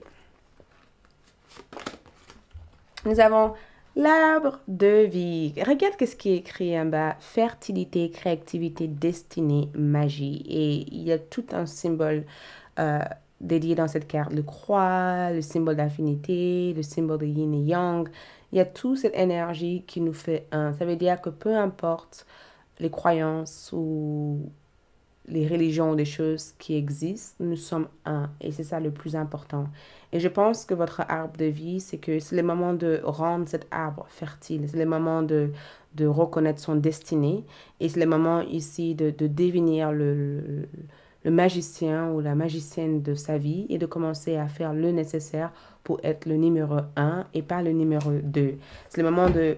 Nous avons l'arbre de vie. Regarde ce qui est écrit en bas. Fertilité, créativité, destinée, magie. Et il y a tout un symbole euh, dédié dans cette carte. Le croix, le symbole d'infinité, le symbole de yin et yang. Il y a toute cette énergie qui nous fait un. Ça veut dire que peu importe les croyances ou les religions, ou des choses qui existent, nous sommes un. Et c'est ça le plus important. Et je pense que votre arbre de vie, c'est que c'est le moment de rendre cet arbre fertile. C'est le moment de, de reconnaître son destinée. Et c'est le moment ici de, de devenir le le magicien ou la magicienne de sa vie et de commencer à faire le nécessaire pour être le numéro 1 et pas le numéro 2. C'est le moment de,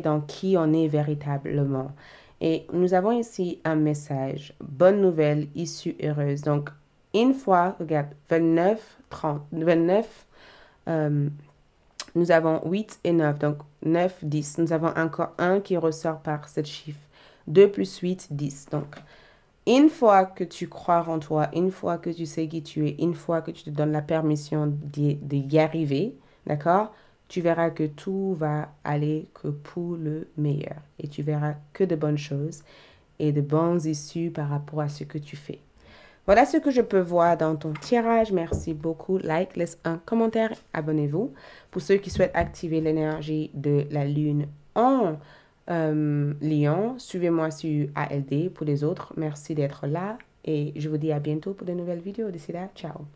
dans qui on est véritablement. Et nous avons ici un message, bonne nouvelle, issue heureuse. Donc, une fois, regarde, 29, 30, 29, nous avons 8 et 9, donc 9, 10. Nous avons encore 1 qui ressort par ce chiffre. 2 plus 8, 10. Donc, une fois que tu crois en toi, une fois que tu sais qui tu es, une fois que tu te donnes la permission d'y arriver, d'accord Tu verras que tout va aller que pour le meilleur. Et tu verras que de bonnes choses et de bonnes issues par rapport à ce que tu fais. Voilà ce que je peux voir dans ton tirage. Merci beaucoup. Like, laisse un commentaire, abonnez-vous. Pour ceux qui souhaitent activer l'énergie de la lune en euh, Lyon. Suivez-moi sur ALD pour les autres. Merci d'être là et je vous dis à bientôt pour de nouvelles vidéos. D'ici là, ciao.